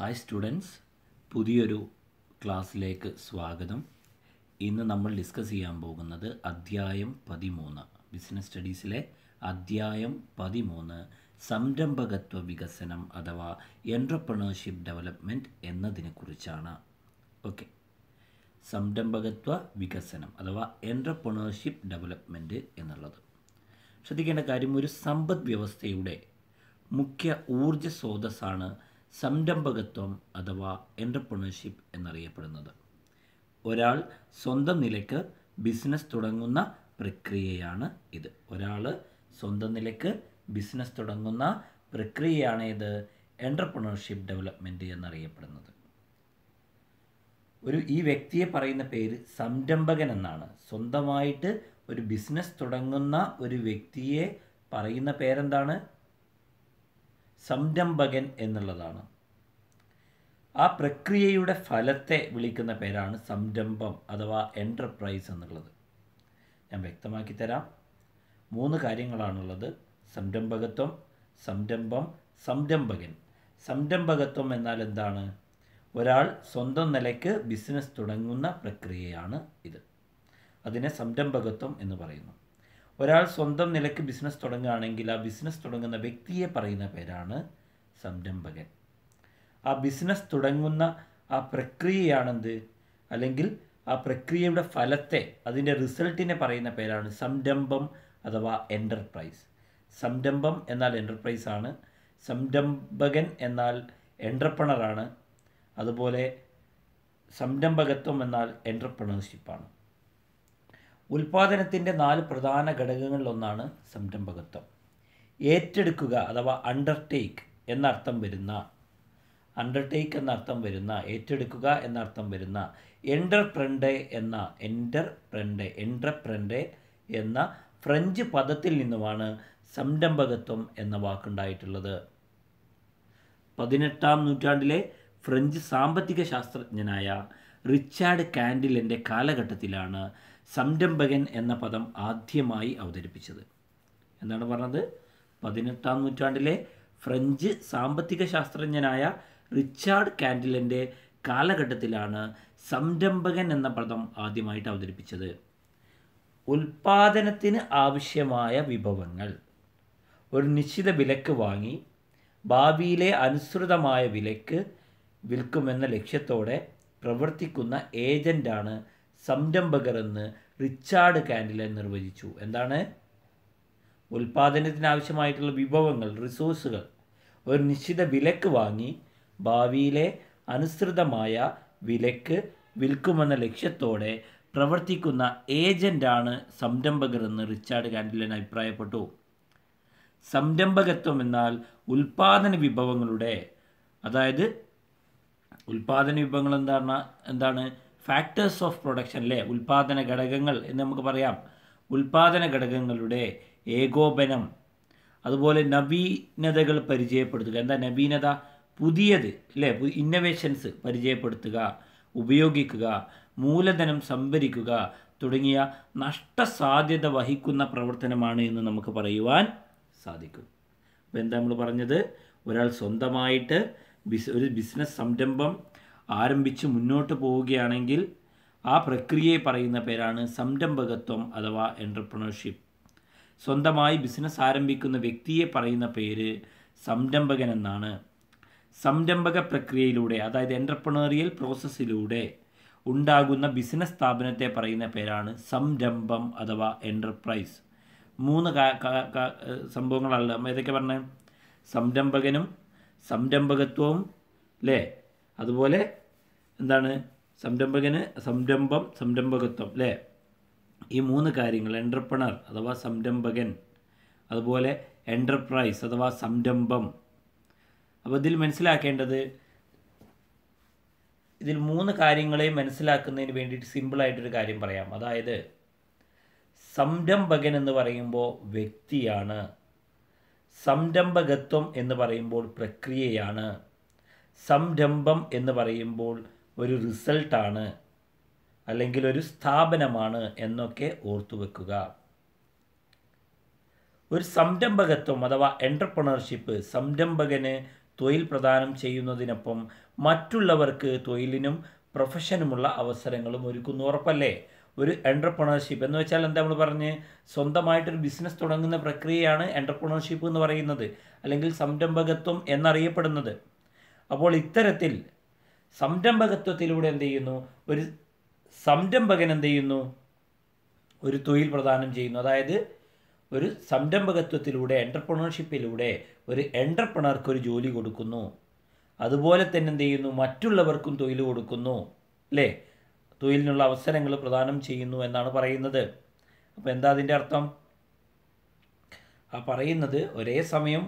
Hi students പുതിയൊരു ക്ലാസ്സിലേക്ക് സ്വാഗതം ഇന്ന് നമ്മൾ ഡിസ്കസ് ചെയ്യാൻ പോകുന്നത് അധ്യായം പതിമൂന്ന് ബിസിനസ് സ്റ്റഡീസിലെ അധ്യായം പതിമൂന്ന് സംരംഭകത്വ വികസനം അഥവാ എൻ്റർപ്രണർഷിപ്പ് ഡെവലപ്മെൻറ്റ് എന്നതിനെക്കുറിച്ചാണ് ഓക്കെ സംരംഭകത്വ വികസനം അഥവാ എൻ്റർപ്രണർഷിപ്പ് ഡെവലപ്മെൻറ്റ് എന്നുള്ളത് ശ്രദ്ധിക്കേണ്ട കാര്യം ഒരു സമ്പദ് വ്യവസ്ഥയുടെ മുഖ്യ ഊർജ്ജ സ്രോതസ്സാണ് സംരംഭകത്വം അഥവാ എൻ്റർപ്രണർഷിപ്പ് എന്നറിയപ്പെടുന്നത് ഒരാൾ സ്വന്തം നിലയ്ക്ക് ബിസിനസ് തുടങ്ങുന്ന പ്രക്രിയയാണ് ഇത് ഒരാൾ സ്വന്തം നിലയ്ക്ക് ബിസിനസ് തുടങ്ങുന്ന പ്രക്രിയയാണ് ഇത് എൻ്റർപ്രണർഷിപ്പ് ഡെവലപ്മെൻറ്റ് എന്നറിയപ്പെടുന്നത് ഒരു ഈ വ്യക്തിയെ പറയുന്ന പേര് സംരംഭകൻ എന്നാണ് സ്വന്തമായിട്ട് ഒരു ബിസിനസ് തുടങ്ങുന്ന ഒരു വ്യക്തിയെ പറയുന്ന പേരെന്താണ് സംരംഭകൻ എന്നുള്ളതാണ് ആ പ്രക്രിയയുടെ ഫലത്തെ വിളിക്കുന്ന പേരാണ് സംരംഭം അഥവാ എൻ്റർപ്രൈസ് എന്നുള്ളത് ഞാൻ വ്യക്തമാക്കി തരാം മൂന്ന് കാര്യങ്ങളാണുള്ളത് സംരംഭകത്വം സംരംഭം സംരംഭകൻ സംരംഭകത്വം എന്നാൽ എന്താണ് ഒരാൾ സ്വന്തം നിലയ്ക്ക് ബിസിനസ് തുടങ്ങുന്ന പ്രക്രിയയാണ് ഇത് അതിനെ സംരംഭകത്വം എന്ന് പറയുന്നു ഒരാൾ സ്വന്തം നിലയ്ക്ക് ബിസിനസ് തുടങ്ങുകയാണെങ്കിൽ ആ ബിസിനസ് തുടങ്ങുന്ന വ്യക്തിയെ പറയുന്ന പേരാണ് സംരംഭകൻ ആ ബിസിനസ് തുടങ്ങുന്ന ആ പ്രക്രിയയാണെന്ത് അല്ലെങ്കിൽ ആ പ്രക്രിയയുടെ ഫലത്തെ അതിൻ്റെ റിസൾട്ടിനെ പറയുന്ന പേരാണ് സംരംഭം അഥവാ എൻ്റർപ്രൈസ് സംരംഭം എന്നാൽ എൻ്റർപ്രൈസ് ആണ് സംരംഭകൻ എന്നാൽ എൻ്റർപ്രണറാണ് അതുപോലെ സംരംഭകത്വം എന്നാൽ എൻ്റർപ്രണർഷിപ്പാണ് ഉൽപാദനത്തിൻ്റെ നാല് പ്രധാന ഘടകങ്ങളിലൊന്നാണ് സംരംഭകത്വം ഏറ്റെടുക്കുക അഥവാ അണ്ടർടേക്ക് എന്നർത്ഥം വരുന്ന അണ്ടർടേക്ക് എന്നർത്ഥം വരുന്ന ഏറ്റെടുക്കുക എന്നർത്ഥം വരുന്ന എൻ്റർപ്രണ്ട് എന്ന എൻ്റർപ്രണ്ട് എൻ്റർപ്രണ്ട് എന്ന ഫ്രഞ്ച് പദത്തിൽ നിന്നുമാണ് സംരംഭകത്വം എന്ന വാക്കുണ്ടായിട്ടുള്ളത് പതിനെട്ടാം നൂറ്റാണ്ടിലെ ഫ്രഞ്ച് സാമ്പത്തിക ശാസ്ത്രജ്ഞനായ റിച്ചാർഡ് കാൻഡിലിൻ്റെ കാലഘട്ടത്തിലാണ് സംരംഭകൻ എന്ന പദം ആദ്യമായി അവതരിപ്പിച്ചത് എന്താണ് പറഞ്ഞത് പതിനെട്ടാം നൂറ്റാണ്ടിലെ ഫ്രഞ്ച് സാമ്പത്തിക ശാസ്ത്രജ്ഞനായ റിച്ചാർഡ് കാൻഡിലിൻ്റെ കാലഘട്ടത്തിലാണ് സംരംഭകൻ എന്ന പദം ആദ്യമായിട്ട് അവതരിപ്പിച്ചത് ഉൽപാദനത്തിന് ആവശ്യമായ വിഭവങ്ങൾ ഒരു നിശ്ചിത വിലക്ക് വാങ്ങി ഭാവിയിലെ അനുസൃതമായ വിലക്ക് വിൽക്കുമെന്ന ലക്ഷ്യത്തോടെ പ്രവർത്തിക്കുന്ന ഏജൻ്റാണ് സംരംഭകർ എന്ന് റിച്ചാർഡ് കാൻഡിലെ നിർവചിച്ചു എന്താണ് ആവശ്യമായിട്ടുള്ള വിഭവങ്ങൾ റിസോഴ്സുകൾ ഒരു നിശ്ചിത വിലക്ക് വാങ്ങി ഭാവിയിലെ അനുസൃതമായ വിലക്ക് വിൽക്കുമെന്ന ലക്ഷ്യത്തോടെ പ്രവർത്തിക്കുന്ന ഏജൻ്റാണ് സംരംഭകർ എന്ന് റിച്ചാർഡ് കാൻഡിലൻ അഭിപ്രായപ്പെട്ടു സംരംഭകത്വം എന്നാൽ ഉൽപാദന വിഭവങ്ങളുടെ അതായത് ഉൽപാദന വിഭവങ്ങൾ എന്താണ് എന്താണ് ഫാക്ടേഴ്സ് ഓഫ് പ്രൊഡക്ഷൻ അല്ലേ ഉൽപാദന ഘടകങ്ങൾ എന്ന് നമുക്ക് പറയാം ഉൽപാദന ഘടകങ്ങളുടെ ഏകോപനം അതുപോലെ നവീനതകൾ പരിചയപ്പെടുത്തുക എന്താ നവീനത പുതിയത് അല്ലേ ഇന്നവേഷൻസ് പരിചയപ്പെടുത്തുക ഉപയോഗിക്കുക മൂലധനം സംഭരിക്കുക തുടങ്ങിയ നഷ്ടസാധ്യത വഹിക്കുന്ന പ്രവർത്തനമാണ് എന്ന് നമുക്ക് പറയുവാൻ സാധിക്കും അപ്പോൾ എന്താ നമ്മൾ പറഞ്ഞത് ഒരാൾ സ്വന്തമായിട്ട് ബിസ് ഒരു ബിസിനസ് സംരംഭം ആരംഭിച്ച് മുന്നോട്ട് പോവുകയാണെങ്കിൽ ആ പ്രക്രിയയെ പറയുന്ന പേരാണ് സംരംഭകത്വം അഥവാ എൻ്റർപ്രണർഷിപ്പ് സ്വന്തമായി ബിസിനസ് ആരംഭിക്കുന്ന വ്യക്തിയെ പറയുന്ന പേര് സംരംഭകൻ എന്നാണ് സംരംഭക പ്രക്രിയയിലൂടെ അതായത് എൻ്റർപ്രണറിയൽ പ്രോസസ്സിലൂടെ ഉണ്ടാകുന്ന ബിസിനസ് സ്ഥാപനത്തെ പറയുന്ന പേരാണ് സംരംഭം അഥവാ എൻ്റർപ്രൈസ് മൂന്ന് സംഭവങ്ങളല്ല ഏതൊക്കെ പറഞ്ഞത് സംരംഭകനും സംരംഭകത്വവും അല്ലേ അതുപോലെ എന്താണ് സംരംഭകന് സംരംഭം സംരംഭകത്വം അല്ലേ ഈ മൂന്ന് കാര്യങ്ങൾ എൻ്റർപ്രണർ അഥവാ സംരംഭകൻ അതുപോലെ എൻ്റർപ്രൈസ് അഥവാ സംരംഭം അപ്പോൾ ഇതിൽ മനസ്സിലാക്കേണ്ടത് ഇതിൽ മൂന്ന് കാര്യങ്ങളെയും മനസ്സിലാക്കുന്നതിന് വേണ്ടിയിട്ട് സിമ്പിളായിട്ടൊരു കാര്യം പറയാം അതായത് സംരംഭകൻ എന്ന് പറയുമ്പോൾ വ്യക്തിയാണ് സംരംഭകത്വം എന്ന് പറയുമ്പോൾ പ്രക്രിയയാണ് സംരംഭം എന്ന് പറയുമ്പോൾ ഒരു റിസൾട്ടാണ് അല്ലെങ്കിൽ ഒരു സ്ഥാപനമാണ് എന്നൊക്കെ ഓർത്തു വെക്കുക ഒരു സംരംഭകത്വം അഥവാ എൻ്റർപ്രണർഷിപ്പ് സംരംഭകന് തൊഴിൽ പ്രദാനം ചെയ്യുന്നതിനൊപ്പം മറ്റുള്ളവർക്ക് തൊഴിലിനും പ്രൊഫഷനുമുള്ള അവസരങ്ങളും ഒരുക്കുന്നു ഉറപ്പല്ലേ ഒരു എൻ്റർപ്രണർഷിപ്പ് എന്ന് വെച്ചാൽ എന്താ നമ്മൾ പറഞ്ഞ് സ്വന്തമായിട്ടൊരു ബിസിനസ് തുടങ്ങുന്ന പ്രക്രിയയാണ് എൻ്റർപ്രണർഷിപ്പ് എന്ന് പറയുന്നത് അല്ലെങ്കിൽ സംരംഭകത്വം എന്നറിയപ്പെടുന്നത് അപ്പോൾ ഇത്തരത്തിൽ സംരംഭകത്വത്തിലൂടെ എന്ത് ചെയ്യുന്നു ഒരു സംരംഭകൻ എന്ത് ചെയ്യുന്നു ഒരു തൊഴിൽ പ്രദാനം ചെയ്യുന്നു അതായത് ഒരു സംരംഭകത്വത്തിലൂടെ എൻ്റർപ്രണർഷിപ്പിലൂടെ ഒരു എൻ്റർപ്രണർക്ക് ഒരു ജോലി കൊടുക്കുന്നു അതുപോലെ തന്നെ എന്ത് ചെയ്യുന്നു മറ്റുള്ളവർക്കും തൊഴിൽ കൊടുക്കുന്നു അല്ലേ തൊഴിലിനുള്ള അവസരങ്ങൾ പ്രദാനം ചെയ്യുന്നു എന്നാണ് പറയുന്നത് അപ്പോൾ എന്താ അതിൻ്റെ അർത്ഥം ആ പറയുന്നത് ഒരേ സമയം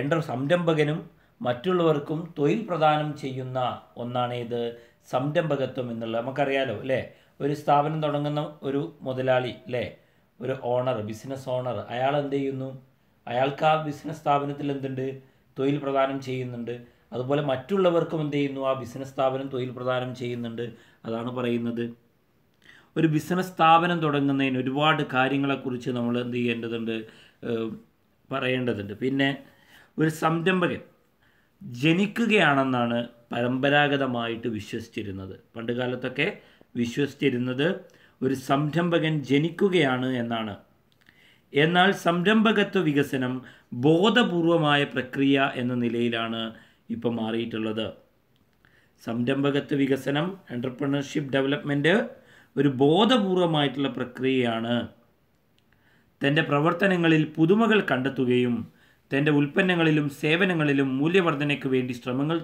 എൻ്റർ സംരംഭകനും മറ്റുള്ളവർക്കും തൊഴിൽ പ്രദാനം ചെയ്യുന്ന ഒന്നാണ് ഇത് സംരംഭകത്വം എന്നുള്ളത് നമുക്കറിയാലോ അല്ലേ ഒരു സ്ഥാപനം തുടങ്ങുന്ന ഒരു മുതലാളി അല്ലേ ഒരു ഓണർ ബിസിനസ് ഓണർ അയാൾ എന്ത് ചെയ്യുന്നു അയാൾക്ക് ആ ബിസിനസ് സ്ഥാപനത്തിൽ എന്തുണ്ട് തൊഴിൽ പ്രദാനം ചെയ്യുന്നുണ്ട് അതുപോലെ മറ്റുള്ളവർക്കും എന്ത് ചെയ്യുന്നു ആ ബിസിനസ് സ്ഥാപനം തൊഴിൽ പ്രദാനം ചെയ്യുന്നുണ്ട് അതാണ് പറയുന്നത് ഒരു ബിസിനസ് സ്ഥാപനം തുടങ്ങുന്നതിന് ഒരുപാട് കാര്യങ്ങളെക്കുറിച്ച് നമ്മൾ എന്ത് ചെയ്യേണ്ടതുണ്ട് പറയേണ്ടതുണ്ട് പിന്നെ ഒരു സംരംഭകൻ ജനിക്കുകയാണെന്നാണ് പരമ്പരാഗതമായിട്ട് വിശ്വസിച്ചിരുന്നത് പണ്ട് കാലത്തൊക്കെ വിശ്വസിച്ചിരുന്നത് ഒരു സംരംഭകൻ ജനിക്കുകയാണ് എന്നാണ് എന്നാൽ സംരംഭകത്വ വികസനം ബോധപൂർവമായ പ്രക്രിയ എന്ന നിലയിലാണ് ഇപ്പോൾ മാറിയിട്ടുള്ളത് സംരംഭകത്വ വികസനം എൻ്റർപ്രണർഷിപ്പ് ഡെവലപ്മെൻറ്റ് ഒരു ബോധപൂർവമായിട്ടുള്ള പ്രക്രിയയാണ് തൻ്റെ പ്രവർത്തനങ്ങളിൽ പുതുമകൾ കണ്ടെത്തുകയും തൻ്റെ ഉൽപ്പന്നങ്ങളിലും സേവനങ്ങളിലും മൂല്യവർധനയ്ക്ക് വേണ്ടി ശ്രമങ്ങൾ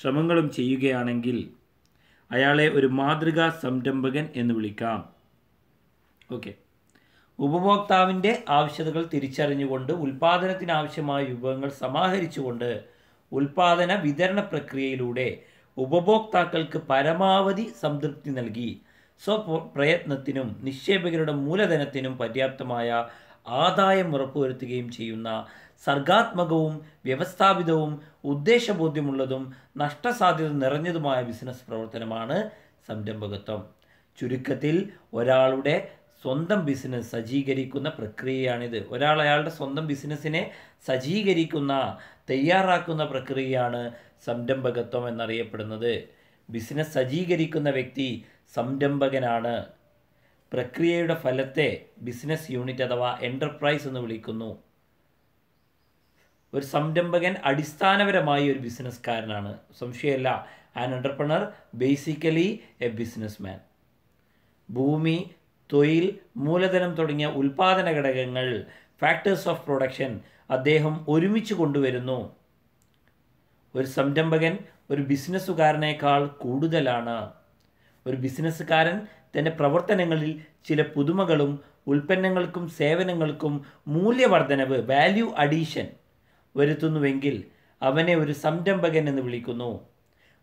ശ്രമങ്ങളും ചെയ്യുകയാണെങ്കിൽ അയാളെ ഒരു മാതൃകാ സംരംഭകൻ എന്ന് വിളിക്കാം ഓക്കെ ഉപഭോക്താവിൻ്റെ ആവശ്യതകൾ തിരിച്ചറിഞ്ഞുകൊണ്ട് ഉൽപ്പാദനത്തിന് ആവശ്യമായ വിഭവങ്ങൾ സമാഹരിച്ചുകൊണ്ട് ഉൽപ്പാദന വിതരണ പ്രക്രിയയിലൂടെ ഉപഭോക്താക്കൾക്ക് പരമാവധി സംതൃപ്തി നൽകി പ്രയത്നത്തിനും നിക്ഷേപകരുടെ മൂലധനത്തിനും പര്യാപ്തമായ ആദായം ഉറപ്പുവരുത്തുകയും ചെയ്യുന്ന സർഗാത്മകവും വ്യവസ്ഥാപിതവും ഉദ്ദേശബോധ്യമുള്ളതും നഷ്ടസാധ്യത നിറഞ്ഞതുമായ ബിസിനസ് പ്രവർത്തനമാണ് സംരംഭകത്വം ചുരുക്കത്തിൽ ഒരാളുടെ സ്വന്തം ബിസിനസ് സജ്ജീകരിക്കുന്ന പ്രക്രിയയാണിത് ഒരാൾ അയാളുടെ സ്വന്തം ബിസിനസ്സിനെ സജ്ജീകരിക്കുന്ന തയ്യാറാക്കുന്ന പ്രക്രിയയാണ് സംരംഭകത്വം എന്നറിയപ്പെടുന്നത് ബിസിനസ് സജ്ജീകരിക്കുന്ന വ്യക്തി സംരംഭകനാണ് പ്രക്രിയയുടെ ഫലത്തെ ബിസിനസ് യൂണിറ്റ് അഥവാ എൻ്റർപ്രൈസ് എന്ന് വിളിക്കുന്നു ഒരു സംരംഭകൻ അടിസ്ഥാനപരമായി ഒരു ബിസിനസ്സുകാരനാണ് സംശയമല്ല an entrepreneur basically a businessman ഭൂമി തൊഴിൽ മൂലധനം തുടങ്ങിയ ഉൽപാദന ഘടകങ്ങൾ ഫാക്ടേഴ്സ് ഓഫ് പ്രൊഡക്ഷൻ അദ്ദേഹം ഒരുമിച്ച് കൊണ്ടുവരുന്നു ഒരു സംരംഭകൻ ഒരു ബിസിനസ്സുകാരനേക്കാൾ കൂടുതലാണ് ഒരു ബിസിനസ്സുകാരൻ തൻ്റെ പ്രവർത്തനങ്ങളിൽ ചില പുതുമകളും ഉൽപ്പന്നങ്ങൾക്കും സേവനങ്ങൾക്കും മൂല്യവർദ്ധനവ് വാല്യൂ അഡീഷൻ വരുത്തുന്നുവെങ്കിൽ അവനെ ഒരു സംരംഭകൻ എന്ന് വിളിക്കുന്നു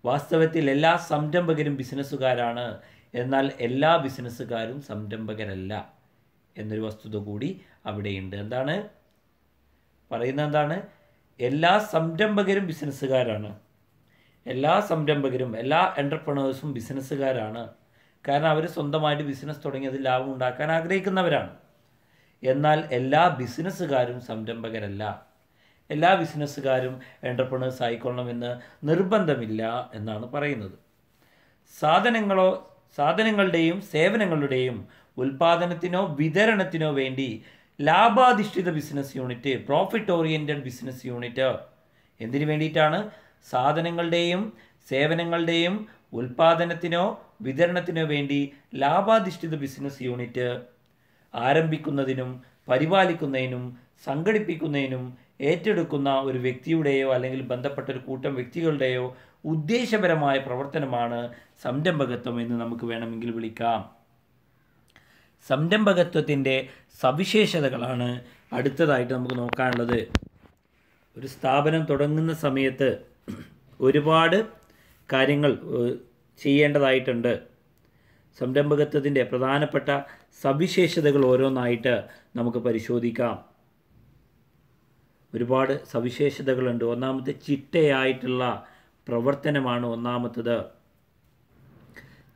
വാസ്തവത്തിൽ എല്ലാ സംരംഭകരും ബിസിനസ്സുകാരാണ് എന്നാൽ എല്ലാ ബിസിനസ്സുകാരും സംരംഭകരല്ല എന്നൊരു വസ്തുത കൂടി അവിടെയുണ്ട് എന്താണ് പറയുന്ന എന്താണ് എല്ലാ സംരംഭകരും ബിസിനസ്സുകാരാണ് എല്ലാ സംരംഭകരും എല്ലാ എൻ്റർപ്രണേഴ്സും ബിസിനസ്സുകാരാണ് കാരണം അവർ സ്വന്തമായിട്ട് ബിസിനസ് തുടങ്ങി അതിൽ ലാഭം ഉണ്ടാക്കാൻ ആഗ്രഹിക്കുന്നവരാണ് എന്നാൽ എല്ലാ ബിസിനസ്സുകാരും സംരംഭകരല്ല എല്ലാ ബിസിനസ്സുകാരും എൻ്റർപ്രണേഴ്സ് ആയിക്കൊള്ളണമെന്ന് നിർബന്ധമില്ല എന്നാണ് പറയുന്നത് സാധനങ്ങളോ സാധനങ്ങളുടെയും സേവനങ്ങളുടെയും ഉൽപാദനത്തിനോ വിതരണത്തിനോ വേണ്ടി ലാഭാധിഷ്ഠിത business unit profit oriented business unit എന്തിനു വേണ്ടിയിട്ടാണ് സാധനങ്ങളുടെയും സേവനങ്ങളുടെയും ഉൽപാദനത്തിനോ വിതരണത്തിനോ വേണ്ടി ലാഭാധിഷ്ഠിത ബിസിനസ് യൂണിറ്റ് ആരംഭിക്കുന്നതിനും പരിപാലിക്കുന്നതിനും സംഘടിപ്പിക്കുന്നതിനും ഏറ്റെടുക്കുന്ന ഒരു വ്യക്തിയുടെയോ അല്ലെങ്കിൽ ബന്ധപ്പെട്ട ഒരു കൂട്ടം വ്യക്തികളുടെയോ ഉദ്ദേശപരമായ പ്രവർത്തനമാണ് സംരംഭകത്വം എന്ന് നമുക്ക് വേണമെങ്കിൽ വിളിക്കാം സംരംഭകത്വത്തിൻ്റെ സവിശേഷതകളാണ് അടുത്തതായിട്ട് നമുക്ക് നോക്കാനുള്ളത് ഒരു സ്ഥാപനം തുടങ്ങുന്ന സമയത്ത് ഒരുപാട് കാര്യങ്ങൾ ചെയ്യേണ്ടതായിട്ടുണ്ട് സംരംഭകത്വത്തിൻ്റെ പ്രധാനപ്പെട്ട സവിശേഷതകൾ ഓരോന്നായിട്ട് നമുക്ക് പരിശോധിക്കാം ഒരുപാട് സവിശേഷതകളുണ്ട് ഒന്നാമത്തെ ചിട്ടയായിട്ടുള്ള പ്രവർത്തനമാണ് ഒന്നാമത്തത്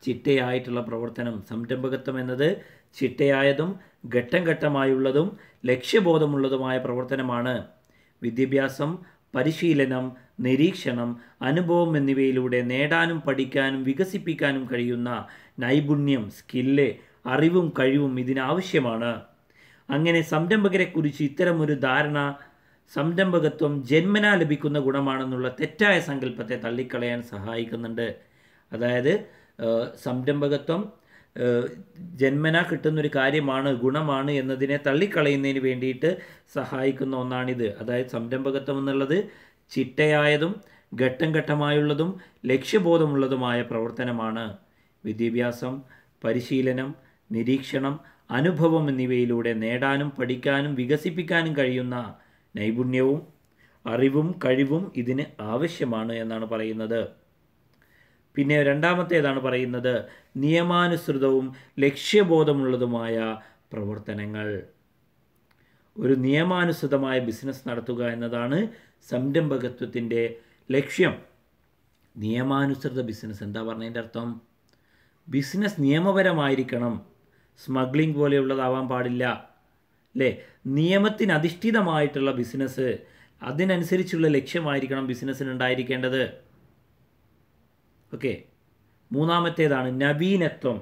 ചിട്ടയായിട്ടുള്ള പ്രവർത്തനം സംരംഭകത്വം എന്നത് ചിട്ടയായതും ഘട്ടം ഘട്ടമായുള്ളതും ലക്ഷ്യബോധമുള്ളതുമായ പ്രവർത്തനമാണ് വിദ്യാഭ്യാസം പരിശീലനം നിരീക്ഷണം അനുഭവം എന്നിവയിലൂടെ നേടാനും പഠിക്കാനും വികസിപ്പിക്കാനും കഴിയുന്ന നൈപുണ്യം സ്കില്ല് അറിവും കഴിവും ഇതിനാവശ്യമാണ് അങ്ങനെ സംരംഭകരെക്കുറിച്ച് ഇത്തരമൊരു ധാരണ സംരംഭകത്വം ജന്മനാ ലഭിക്കുന്ന ഗുണമാണെന്നുള്ള തെറ്റായ സങ്കല്പത്തെ തള്ളിക്കളയാൻ സഹായിക്കുന്നുണ്ട് അതായത് സംരംഭകത്വം ജന്മന കിട്ടുന്നൊരു കാര്യമാണ് ഗുണമാണ് എന്നതിനെ തള്ളിക്കളയുന്നതിന് വേണ്ടിയിട്ട് സഹായിക്കുന്ന ഒന്നാണിത് അതായത് സംരംഭകത്വം എന്നുള്ളത് ചിട്ടയായതും ഘട്ടം ഘട്ടമായുള്ളതും ലക്ഷ്യബോധമുള്ളതുമായ പ്രവർത്തനമാണ് വിദ്യാഭ്യാസം പരിശീലനം നിരീക്ഷണം അനുഭവം എന്നിവയിലൂടെ നേടാനും പഠിക്കാനും വികസിപ്പിക്കാനും കഴിയുന്ന നൈപുണ്യവും അറിവും കഴിവും ഇതിന് ആവശ്യമാണ് എന്നാണ് പറയുന്നത് പിന്നെ രണ്ടാമത്തേതാണ് പറയുന്നത് നിയമാനുസൃതവും ലക്ഷ്യബോധമുള്ളതുമായ പ്രവർത്തനങ്ങൾ ഒരു നിയമാനുസൃതമായ ബിസിനസ് നടത്തുക എന്നതാണ് സംരംഭകത്വത്തിൻ്റെ ലക്ഷ്യം നിയമാനുസൃത ബിസിനസ് എന്താ പറഞ്ഞതിൻ്റെ അർത്ഥം ബിസിനസ് നിയമപരമായിരിക്കണം സ്മഗ്ലിംഗ് പോലെയുള്ളതാവാൻ പാടില്ല അല്ലേ നിയമത്തിനധിഷ്ഠിതമായിട്ടുള്ള ബിസിനസ് അതിനനുസരിച്ചുള്ള ലക്ഷ്യമായിരിക്കണം ബിസിനസ്സിന് ഉണ്ടായിരിക്കേണ്ടത് ഓക്കെ മൂന്നാമത്തേതാണ് നവീനത്വം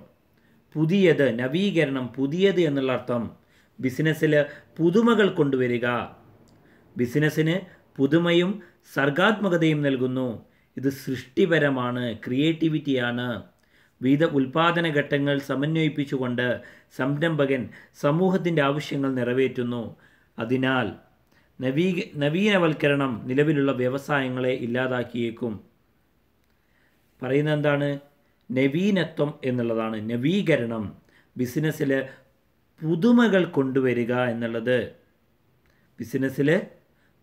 പുതിയത് നവീകരണം പുതിയത് എന്നുള്ള അർത്ഥം ബിസിനസ്സിൽ പുതുമകൾ കൊണ്ടുവരിക ബിസിനസ്സിന് പുതുമയും സർഗാത്മകതയും നൽകുന്നു ഇത് സൃഷ്ടിപരമാണ് ക്രിയേറ്റിവിറ്റിയാണ് വിവിധ ഉൽപാദന ഘട്ടങ്ങൾ സമന്വയിപ്പിച്ചുകൊണ്ട് സംരംഭകൻ സമൂഹത്തിൻ്റെ ആവശ്യങ്ങൾ നിറവേറ്റുന്നു അതിനാൽ നവീ നവീനവൽക്കരണം നിലവിലുള്ള വ്യവസായങ്ങളെ ഇല്ലാതാക്കിയേക്കും പറയുന്നത് എന്താണ് നവീനത്വം എന്നുള്ളതാണ് നവീകരണം ബിസിനസ്സിൽ പുതുമകൾ കൊണ്ടുവരിക എന്നുള്ളത് ബിസിനസ്സിൽ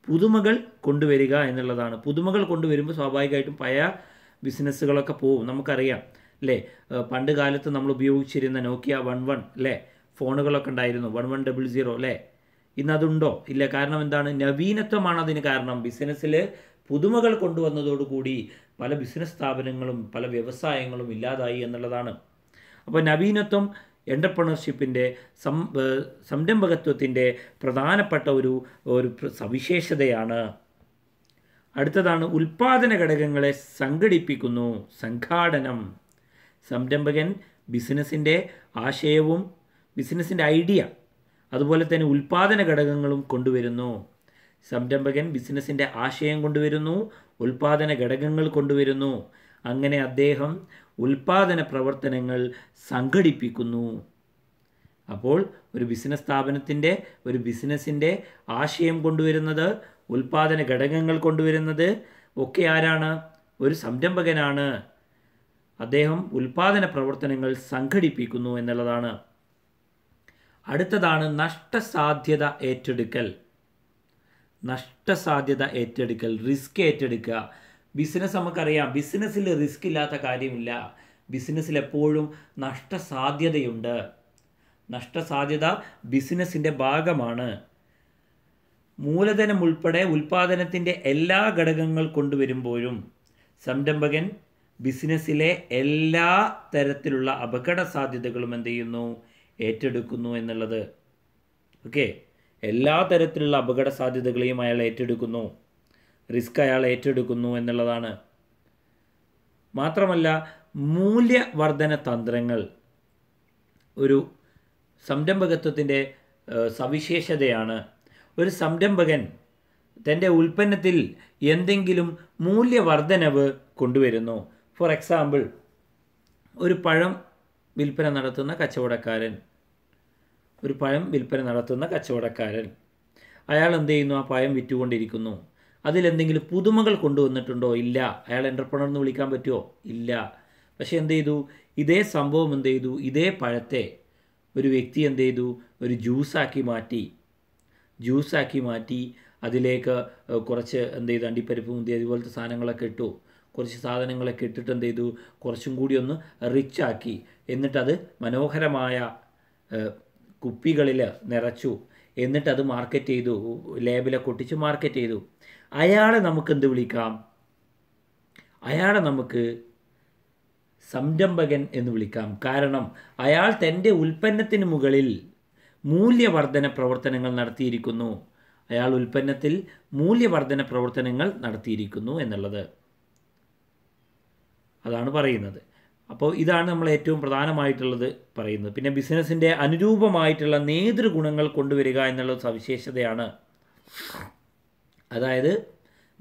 പുതുമകൾ കൊണ്ടുവരിക എന്നുള്ളതാണ് പുതുമകൾ കൊണ്ടുവരുമ്പോൾ സ്വാഭാവികമായിട്ടും പഴയ ബിസിനസ്സുകളൊക്കെ പോവും നമുക്കറിയാം അല്ലേ പണ്ട് കാലത്ത് നമ്മൾ ഉപയോഗിച്ചിരുന്ന നോക്കിയ വൺ വൺ അല്ലേ ഫോണുകളൊക്കെ ഉണ്ടായിരുന്നു വൺ വൺ ഡബിൾ സീറോ അല്ലേ ഇന്നതുണ്ടോ ഇല്ല കാരണം എന്താണ് നവീനത്വമാണ് അതിന് കാരണം ബിസിനസ്സിൽ പുതുമകൾ കൊണ്ടുവന്നതോടുകൂടി പല ബിസിനസ് സ്ഥാപനങ്ങളും പല വ്യവസായങ്ങളും ഇല്ലാതായി എന്നുള്ളതാണ് അപ്പോൾ നവീനത്വം എൻ്റർപ്രണർഷിപ്പിൻ്റെ സം സംരംഭകത്വത്തിൻ്റെ പ്രധാനപ്പെട്ട ഒരു ഒരു സവിശേഷതയാണ് അടുത്തതാണ് ഉൽപ്പാദന ഘടകങ്ങളെ സംഘടിപ്പിക്കുന്നു സംഘാടനം സംരംഭകൻ ബിസിനസ്സിൻ്റെ ആശയവും ബിസിനസ്സിൻ്റെ ഐഡിയ അതുപോലെ തന്നെ ഉൽപ്പാദന ഘടകങ്ങളും കൊണ്ടുവരുന്നു സംരംഭകൻ ബിസിനസ്സിൻ്റെ ആശയം കൊണ്ടുവരുന്നു ഉൽപ്പാദന ഘടകങ്ങൾ കൊണ്ടുവരുന്നു അങ്ങനെ അദ്ദേഹം ഉൽപ്പാദന പ്രവർത്തനങ്ങൾ സംഘടിപ്പിക്കുന്നു അപ്പോൾ ഒരു ബിസിനസ് സ്ഥാപനത്തിൻ്റെ ഒരു ബിസിനസ്സിൻ്റെ ആശയം കൊണ്ടുവരുന്നത് ഉൽപ്പാദന ഘടകങ്ങൾ കൊണ്ടുവരുന്നത് ഒക്കെ ആരാണ് ഒരു സംരംഭകനാണ് അദ്ദേഹം ഉൽപാദന പ്രവർത്തനങ്ങൾ സംഘടിപ്പിക്കുന്നു എന്നുള്ളതാണ് അടുത്തതാണ് നഷ്ടസാധ്യത ഏറ്റെടുക്കൽ നഷ്ടസാധ്യത ഏറ്റെടുക്കൽ റിസ്ക് ഏറ്റെടുക്കുക ബിസിനസ് നമുക്കറിയാം ബിസിനസ്സിൽ റിസ്ക് ഇല്ലാത്ത കാര്യമില്ല ബിസിനസ്സിൽ എപ്പോഴും നഷ്ടസാധ്യതയുണ്ട് നഷ്ടസാധ്യത ബിസിനസ്സിൻ്റെ ഭാഗമാണ് മൂലധനം ഉൾപ്പെടെ ഉൽപ്പാദനത്തിൻ്റെ എല്ലാ ഘടകങ്ങൾ കൊണ്ടുവരുമ്പോഴും സംരംഭകൻ ബിസിനസ്സിലെ എല്ലാ തരത്തിലുള്ള അപകട സാധ്യതകളും എന്ത് ചെയ്യുന്നു ഏറ്റെടുക്കുന്നു എന്നുള്ളത് ഓക്കെ എല്ലാ തരത്തിലുള്ള അപകട സാധ്യതകളെയും അയാൾ ഏറ്റെടുക്കുന്നു റിസ്ക് അയാൾ ഏറ്റെടുക്കുന്നു എന്നുള്ളതാണ് മാത്രമല്ല മൂല്യവർധന തന്ത്രങ്ങൾ ഒരു സംരംഭകത്വത്തിൻ്റെ സവിശേഷതയാണ് ഒരു സംരംഭകൻ തൻ്റെ ഉൽപ്പന്നത്തിൽ എന്തെങ്കിലും മൂല്യവർധനവ് കൊണ്ടുവരുന്നു ഫോർ എക്സാമ്പിൾ ഒരു പഴം വിൽപ്പന നടത്തുന്ന കച്ചവടക്കാരൻ ഒരു പഴം വിൽപ്പന നടത്തുന്ന കച്ചവടക്കാരൻ അയാൾ എന്ത് ചെയ്യുന്നു ആ പഴം വിറ്റുകൊണ്ടിരിക്കുന്നു അതിലെന്തെങ്കിലും പുതുമകൾ കൊണ്ടുവന്നിട്ടുണ്ടോ ഇല്ല അയാൾ എൻ്റർപ്രണർ എന്ന് വിളിക്കാൻ പറ്റുമോ ഇല്ല പക്ഷേ എന്ത് ചെയ്തു ഇതേ സംഭവം എന്ത് ചെയ്തു ഇതേ പഴത്തെ ഒരു വ്യക്തി എന്ത് ചെയ്തു ഒരു ജ്യൂസാക്കി മാറ്റി ജ്യൂസാക്കി മാറ്റി അതിലേക്ക് കുറച്ച് എന്ത് ചെയ്തു അണ്ടിപ്പരിപ്പ് മുന്തി അതുപോലത്തെ സാധനങ്ങളൊക്കെ ഇട്ടു കുറച്ച് സാധനങ്ങളൊക്കെ ഇട്ടിട്ട് എന്ത് ചെയ്തു കുറച്ചും കൂടി ഒന്ന് റിച്ചാക്കി എന്നിട്ടത് മനോഹരമായ കുപ്പികളിൽ നിറച്ചു എന്നിട്ടത് മാർക്കറ്റ് ചെയ്തു ലേബിലൊക്കെ ഒട്ടിച്ച് മാർക്കറ്റ് ചെയ്തു അയാളെ നമുക്ക് എന്ത് വിളിക്കാം അയാളെ നമുക്ക് സംരംഭകൻ എന്ന് വിളിക്കാം കാരണം അയാൾ തൻ്റെ ഉൽപ്പന്നത്തിന് മുകളിൽ മൂല്യവർധന പ്രവർത്തനങ്ങൾ നടത്തിയിരിക്കുന്നു അയാൾ ഉൽപ്പന്നത്തിൽ മൂല്യവർധന പ്രവർത്തനങ്ങൾ നടത്തിയിരിക്കുന്നു എന്നുള്ളത് അതാണ് പറയുന്നത് അപ്പോൾ ഇതാണ് നമ്മൾ ഏറ്റവും പ്രധാനമായിട്ടുള്ളത് പറയുന്നത് പിന്നെ ബിസിനസ്സിൻ്റെ അനുരൂപമായിട്ടുള്ള നേതൃഗുണങ്ങൾ കൊണ്ടുവരിക എന്നുള്ള സവിശേഷതയാണ് അതായത്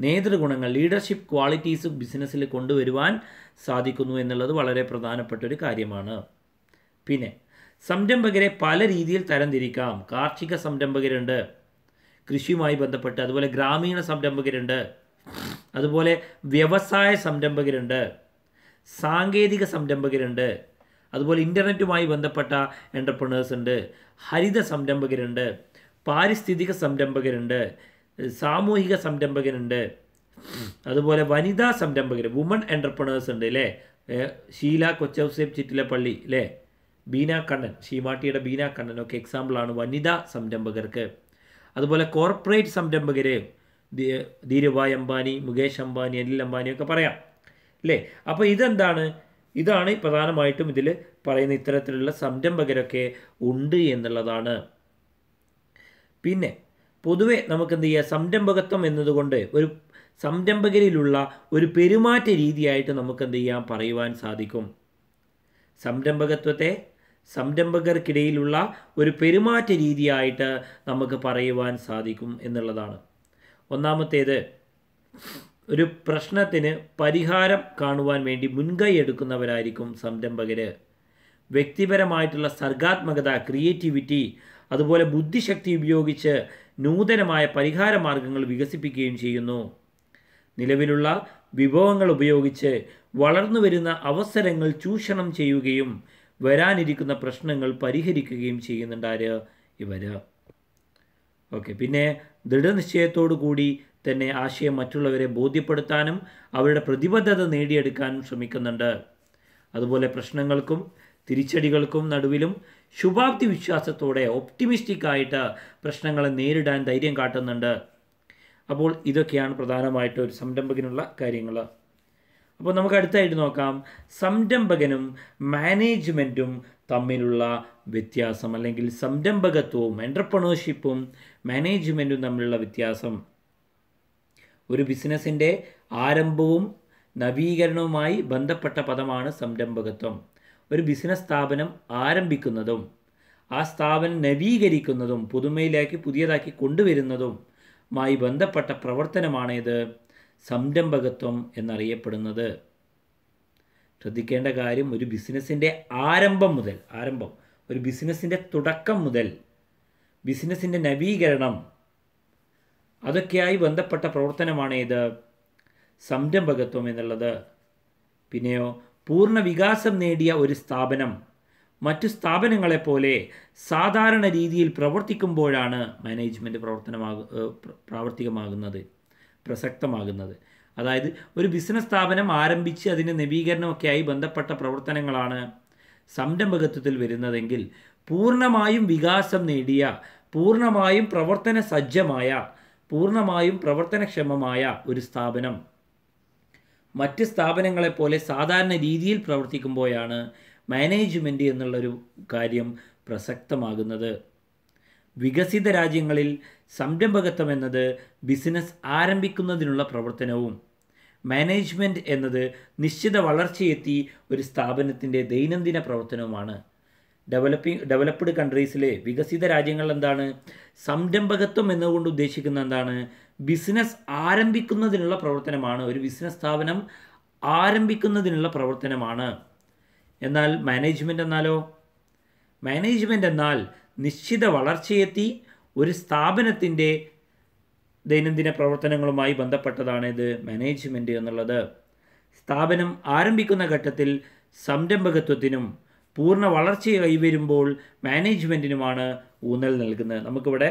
നേതൃഗുണങ്ങൾ ലീഡർഷിപ്പ് ക്വാളിറ്റീസ് ബിസിനസ്സിൽ കൊണ്ടുവരുവാൻ സാധിക്കുന്നു എന്നുള്ളത് വളരെ പ്രധാനപ്പെട്ട ഒരു കാര്യമാണ് പിന്നെ സംരംഭകരെ പല രീതിയിൽ തരംതിരിക്കാം കാർഷിക സംരംഭകരുണ്ട് കൃഷിയുമായി ബന്ധപ്പെട്ട് അതുപോലെ ഗ്രാമീണ സംരംഭകരുണ്ട് അതുപോലെ വ്യവസായ സംരംഭകരുണ്ട് സാങ്കേതിക സംരംഭകരുണ്ട് അതുപോലെ ഇൻ്റർനെറ്റുമായി ബന്ധപ്പെട്ട എൻ്റർപ്രണേഴ്സ് ഉണ്ട് ഹരിത സംരംഭകരുണ്ട് പാരിസ്ഥിതിക സംരംഭകരുണ്ട് സാമൂഹിക സംരംഭകരുണ്ട് അതുപോലെ വനിതാ സംരംഭകർ വുമൺ എൻ്റർപ്രണേഴ്സ് ഉണ്ട് അല്ലേ ഷീല കൊച്ചൗസേബ് ചിറ്റിലപ്പള്ളി അല്ലേ ബീന കണ്ണൻ ഷീമാട്ടിയുടെ ബീന കണ്ണൻ ഒക്കെ എക്സാമ്പിളാണ് വനിതാ സംരംഭകർക്ക് അതുപോലെ കോർപ്പറേറ്റ് സംരംഭകർ ധീരുഭായ് അംബാനി മുകേഷ് അംബാനി അനിൽ അംബാനി ഒക്കെ പറയാം അല്ലേ അപ്പോൾ ഇതെന്താണ് ഇതാണ് പ്രധാനമായിട്ടും ഇതിൽ പറയുന്ന ഇത്തരത്തിലുള്ള സംരംഭകരൊക്കെ ഉണ്ട് എന്നുള്ളതാണ് പിന്നെ പൊതുവെ എന്ത് ചെയ്യാം സംരംഭകത്വം എന്നതുകൊണ്ട് ഒരു സംരംഭകരിലുള്ള ഒരു പെരുമാറ്റ രീതിയായിട്ട് എന്ത് ചെയ്യാം പറയുവാൻ സാധിക്കും സംരംഭകത്വത്തെ സംരംഭകർക്കിടയിലുള്ള ഒരു പെരുമാറ്റ രീതിയായിട്ട് നമുക്ക് പറയുവാൻ സാധിക്കും എന്നുള്ളതാണ് ഒന്നാമത്തേത് ഒരു പ്രശ്നത്തിന് പരിഹാരം കാണുവാൻ വേണ്ടി മുൻകൈ എടുക്കുന്നവരായിരിക്കും സംരംഭകർ വ്യക്തിപരമായിട്ടുള്ള സർഗാത്മകത ക്രിയേറ്റിവിറ്റി അതുപോലെ ബുദ്ധിശക്തി ഉപയോഗിച്ച് നൂതനമായ പരിഹാര മാർഗങ്ങൾ വികസിപ്പിക്കുകയും ചെയ്യുന്നു നിലവിലുള്ള വിഭവങ്ങൾ ഉപയോഗിച്ച് വളർന്നു വരുന്ന അവസരങ്ങൾ ചൂഷണം ചെയ്യുകയും വരാനിരിക്കുന്ന പ്രശ്നങ്ങൾ പരിഹരിക്കുകയും ചെയ്യുന്നുണ്ടാർ ഇവർ ഓക്കെ പിന്നെ ദൃഢനിശ്ചയത്തോടു കൂടി തന്നെ ആശയം മറ്റുള്ളവരെ ബോധ്യപ്പെടുത്താനും അവരുടെ പ്രതിബദ്ധത നേടിയെടുക്കാനും ശ്രമിക്കുന്നുണ്ട് അതുപോലെ പ്രശ്നങ്ങൾക്കും തിരിച്ചടികൾക്കും നടുവിലും ശുഭാപ്തി വിശ്വാസത്തോടെ ഒപ്റ്റിമിസ്റ്റിക് ആയിട്ട് പ്രശ്നങ്ങളെ നേരിടാൻ ധൈര്യം കാട്ടുന്നുണ്ട് അപ്പോൾ ഇതൊക്കെയാണ് പ്രധാനമായിട്ട് ഒരു സംരംഭകനുള്ള കാര്യങ്ങൾ അപ്പോൾ നമുക്ക് അടുത്തായിട്ട് നോക്കാം സംരംഭകനും മാനേജ്മെൻറ്റും തമ്മിലുള്ള വ്യത്യാസം അല്ലെങ്കിൽ സംരംഭകത്വവും എൻ്റർപ്രണർഷിപ്പും മാനേജ്മെൻറ്റും തമ്മിലുള്ള വ്യത്യാസം ഒരു ബിസിനസ്സിൻ്റെ ആരംഭവും നവീകരണവുമായി ബന്ധപ്പെട്ട പദമാണ് സംരംഭകത്വം ഒരു ബിസിനസ് സ്ഥാപനം ആരംഭിക്കുന്നതും ആ സ്ഥാപനം നവീകരിക്കുന്നതും പുതുമയിലേക്ക് പുതിയതാക്കി കൊണ്ടുവരുന്നതുമായി ബന്ധപ്പെട്ട പ്രവർത്തനമാണ് ഇത് സംരംഭകത്വം എന്നറിയപ്പെടുന്നത് ശ്രദ്ധിക്കേണ്ട കാര്യം ഒരു ബിസിനസ്സിൻ്റെ ആരംഭം മുതൽ ആരംഭം ഒരു ബിസിനസ്സിൻ്റെ തുടക്കം മുതൽ ബിസിനസ്സിൻ്റെ നവീകരണം അതൊക്കെയായി ബന്ധപ്പെട്ട പ്രവർത്തനമാണ് ഇത് സംരംഭകത്വം എന്നുള്ളത് പിന്നെയോ പൂർണ്ണ വികാസം നേടിയ ഒരു സ്ഥാപനം മറ്റു സ്ഥാപനങ്ങളെപ്പോലെ സാധാരണ രീതിയിൽ പ്രവർത്തിക്കുമ്പോഴാണ് മാനേജ്മെൻറ്റ് പ്രവർത്തനമാകു പ്രാവർത്തികമാകുന്നത് പ്രസക്തമാകുന്നത് അതായത് ഒരു ബിസിനസ് സ്ഥാപനം ആരംഭിച്ച് അതിൻ്റെ നവീകരണമൊക്കെയായി ബന്ധപ്പെട്ട പ്രവർത്തനങ്ങളാണ് സംരംഭകത്വത്തിൽ വരുന്നതെങ്കിൽ പൂർണ്ണമായും വികാസം നേടിയ പൂർണ്ണമായും പ്രവർത്തന സജ്ജമായ പൂർണ്ണമായും പ്രവർത്തനക്ഷമമായ ഒരു സ്ഥാപനം മറ്റ് സ്ഥാപനങ്ങളെപ്പോലെ സാധാരണ രീതിയിൽ പ്രവർത്തിക്കുമ്പോഴാണ് മാനേജ്മെൻറ്റ് എന്നുള്ളൊരു കാര്യം പ്രസക്തമാകുന്നത് വികസിത രാജ്യങ്ങളിൽ സംരംഭകത്വം എന്നത് ബിസിനസ് ആരംഭിക്കുന്നതിനുള്ള പ്രവർത്തനവും മാനേജ്മെൻറ്റ് എന്നത് നിശ്ചിത വളർച്ചയെത്തി ഒരു സ്ഥാപനത്തിൻ്റെ ദൈനംദിന പ്രവർത്തനവുമാണ് ഡെവലപ്പിംഗ് ഡെവലപ്ഡ് കൺട്രീസിലെ വികസിത രാജ്യങ്ങൾ എന്താണ് സംരംഭകത്വം എന്നുകൊണ്ട് ഉദ്ദേശിക്കുന്ന എന്താണ് ബിസിനസ് ആരംഭിക്കുന്നതിനുള്ള പ്രവർത്തനമാണ് ഒരു ബിസിനസ് സ്ഥാപനം ആരംഭിക്കുന്നതിനുള്ള പ്രവർത്തനമാണ് എന്നാൽ മാനേജ്മെൻ്റ് എന്നാലോ മാനേജ്മെൻ്റ് എന്നാൽ നിശ്ചിത വളർച്ചയെത്തി ഒരു സ്ഥാപനത്തിൻ്റെ ദൈനംദിന പ്രവർത്തനങ്ങളുമായി ബന്ധപ്പെട്ടതാണ് ഇത് മാനേജ്മെൻറ്റ് എന്നുള്ളത് സ്ഥാപനം ആരംഭിക്കുന്ന ഘട്ടത്തിൽ സംരംഭകത്വത്തിനും പൂർണ്ണ വളർച്ച കൈവരുമ്പോൾ മാനേജ്മെൻറ്റിനുമാണ് ഊന്നൽ നൽകുന്നത് നമുക്കിവിടെ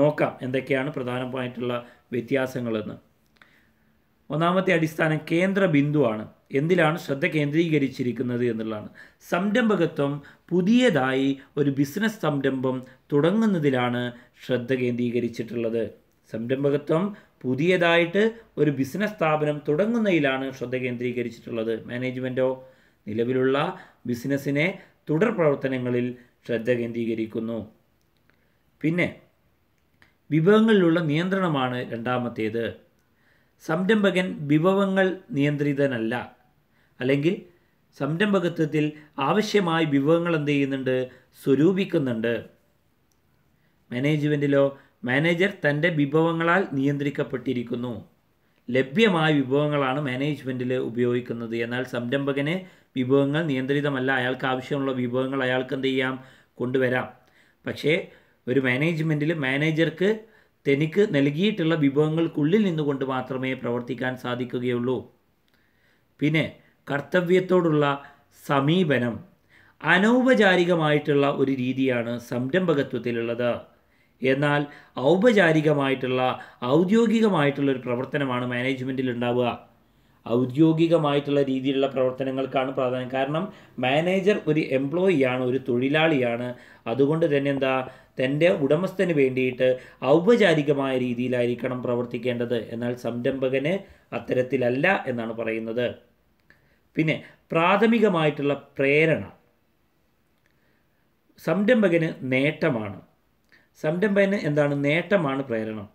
നോക്കാം എന്തൊക്കെയാണ് പ്രധാനമായിട്ടുള്ള വ്യത്യാസങ്ങളെന്ന് ഒന്നാമത്തെ അടിസ്ഥാനം കേന്ദ്ര ബിന്ദുവാണ് എന്തിലാണ് ശ്രദ്ധ കേന്ദ്രീകരിച്ചിരിക്കുന്നത് എന്നുള്ളതാണ് സംരംഭകത്വം പുതിയതായി ഒരു ബിസിനസ് സംരംഭം തുടങ്ങുന്നതിലാണ് ശ്രദ്ധ കേന്ദ്രീകരിച്ചിട്ടുള്ളത് സംരംഭകത്വം പുതിയതായിട്ട് ഒരു ബിസിനസ് സ്ഥാപനം തുടങ്ങുന്നതിലാണ് ശ്രദ്ധ കേന്ദ്രീകരിച്ചിട്ടുള്ളത് മാനേജ്മെൻറ്റോ നിലവിലുള്ള ബിസിനസ്സിനെ തുടർ പ്രവർത്തനങ്ങളിൽ ശ്രദ്ധ കേന്ദ്രീകരിക്കുന്നു പിന്നെ വിഭവങ്ങളിലുള്ള നിയന്ത്രണമാണ് രണ്ടാമത്തേത് സംരംഭകൻ വിഭവങ്ങൾ നിയന്ത്രിതനല്ല അല്ലെങ്കിൽ സംരംഭകത്വത്തിൽ ആവശ്യമായി വിഭവങ്ങൾ എന്ത് ചെയ്യുന്നുണ്ട് സ്വരൂപിക്കുന്നുണ്ട് മാനേജ്മെൻറ്റിലോ മാനേജർ തൻ്റെ വിഭവങ്ങളാൽ നിയന്ത്രിക്കപ്പെട്ടിരിക്കുന്നു ലഭ്യമായ വിഭവങ്ങളാണ് മാനേജ്മെൻറ്റിൽ ഉപയോഗിക്കുന്നത് എന്നാൽ സംരംഭകന് വിഭവങ്ങൾ നിയന്ത്രിതമല്ല അയാൾക്ക് ആവശ്യമുള്ള വിഭവങ്ങൾ അയാൾക്ക് എന്ത് ചെയ്യാം കൊണ്ടുവരാം പക്ഷേ ഒരു മാനേജ്മെൻറ്റിൽ മാനേജർക്ക് തനിക്ക് നൽകിയിട്ടുള്ള വിഭവങ്ങൾക്കുള്ളിൽ നിന്നുകൊണ്ട് മാത്രമേ പ്രവർത്തിക്കാൻ സാധിക്കുകയുള്ളൂ പിന്നെ കർത്തവ്യത്തോടുള്ള സമീപനം അനൗപചാരികമായിട്ടുള്ള ഒരു രീതിയാണ് സംരംഭകത്വത്തിലുള്ളത് എന്നാൽ ഔപചാരികമായിട്ടുള്ള ഔദ്യോഗികമായിട്ടുള്ള ഒരു പ്രവർത്തനമാണ് മാനേജ്മെൻറ്റിൽ ഉണ്ടാവുക ഔദ്യോഗികമായിട്ടുള്ള രീതിയിലുള്ള പ്രവർത്തനങ്ങൾക്കാണ് പ്രാധാന്യം കാരണം മാനേജർ ഒരു എംപ്ലോയിയാണ് ഒരു തൊഴിലാളിയാണ് അതുകൊണ്ട് തന്നെ എന്താ തൻ്റെ ഉടമസ്ഥന് വേണ്ടിയിട്ട് ഔപചാരികമായ രീതിയിലായിരിക്കണം പ്രവർത്തിക്കേണ്ടത് എന്നാൽ സംരംഭകന് അത്തരത്തിലല്ല എന്നാണ് പറയുന്നത് പിന്നെ പ്രാഥമികമായിട്ടുള്ള പ്രേരണ സംരംഭകന് നേട്ടമാണ് സംരംഭകന് എന്താണ് നേട്ടമാണ് പ്രേരണം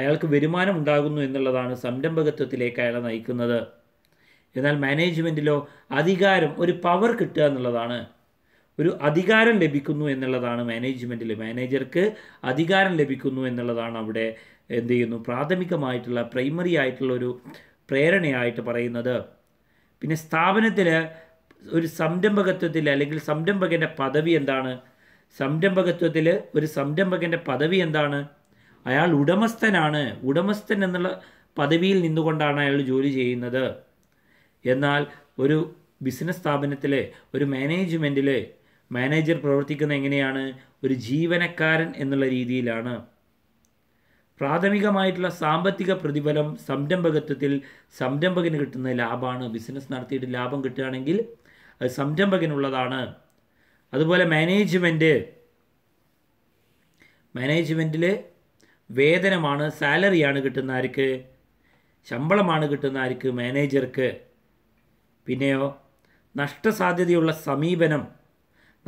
അയാൾക്ക് വരുമാനം ഉണ്ടാകുന്നു എന്നുള്ളതാണ് സംരംഭകത്വത്തിലേക്ക് അയാളെ നയിക്കുന്നത് എന്നാൽ മാനേജ്മെൻറ്റിലോ അധികാരം ഒരു പവർ കിട്ടുക എന്നുള്ളതാണ് ഒരു അധികാരം ലഭിക്കുന്നു എന്നുള്ളതാണ് മാനേജ്മെൻറ്റിൽ മാനേജർക്ക് അധികാരം ലഭിക്കുന്നു എന്നുള്ളതാണ് അവിടെ എന്ത് ചെയ്യുന്നു പ്രാഥമികമായിട്ടുള്ള പ്രൈമറി ആയിട്ടുള്ള ഒരു പ്രേരണയായിട്ട് പറയുന്നത് പിന്നെ സ്ഥാപനത്തിൽ ഒരു സംരംഭകത്വത്തിൽ അല്ലെങ്കിൽ സംരംഭകൻ്റെ പദവി എന്താണ് സംരംഭകത്വത്തിൽ ഒരു സംരംഭകൻ്റെ പദവി എന്താണ് അയാൾ ഉടമസ്ഥനാണ് ഉടമസ്ഥൻ എന്നുള്ള പദവിയിൽ നിന്നുകൊണ്ടാണ് അയാൾ ജോലി ചെയ്യുന്നത് എന്നാൽ ഒരു ബിസിനസ് സ്ഥാപനത്തിലെ ഒരു മാനേജ്മെൻറ്റിലെ മാനേജർ പ്രവർത്തിക്കുന്ന എങ്ങനെയാണ് ഒരു ജീവനക്കാരൻ എന്നുള്ള രീതിയിലാണ് പ്രാഥമികമായിട്ടുള്ള സാമ്പത്തിക പ്രതിഫലം സംരംഭകത്വത്തിൽ സംരംഭകന് കിട്ടുന്ന ലാഭമാണ് ബിസിനസ് നടത്തിയിട്ട് ലാഭം കിട്ടുകയാണെങ്കിൽ അത് സംരംഭകനുള്ളതാണ് അതുപോലെ മാനേജ്മെൻറ്റ് മാനേജ്മെൻറ്റിൽ വേതനമാണ് സാലറിയാണ് കിട്ടുന്ന ആർക്ക് ശമ്പളമാണ് കിട്ടുന്ന ആർക്ക് മാനേജർക്ക് പിന്നെയോ നഷ്ടസാധ്യതയുള്ള സമീപനം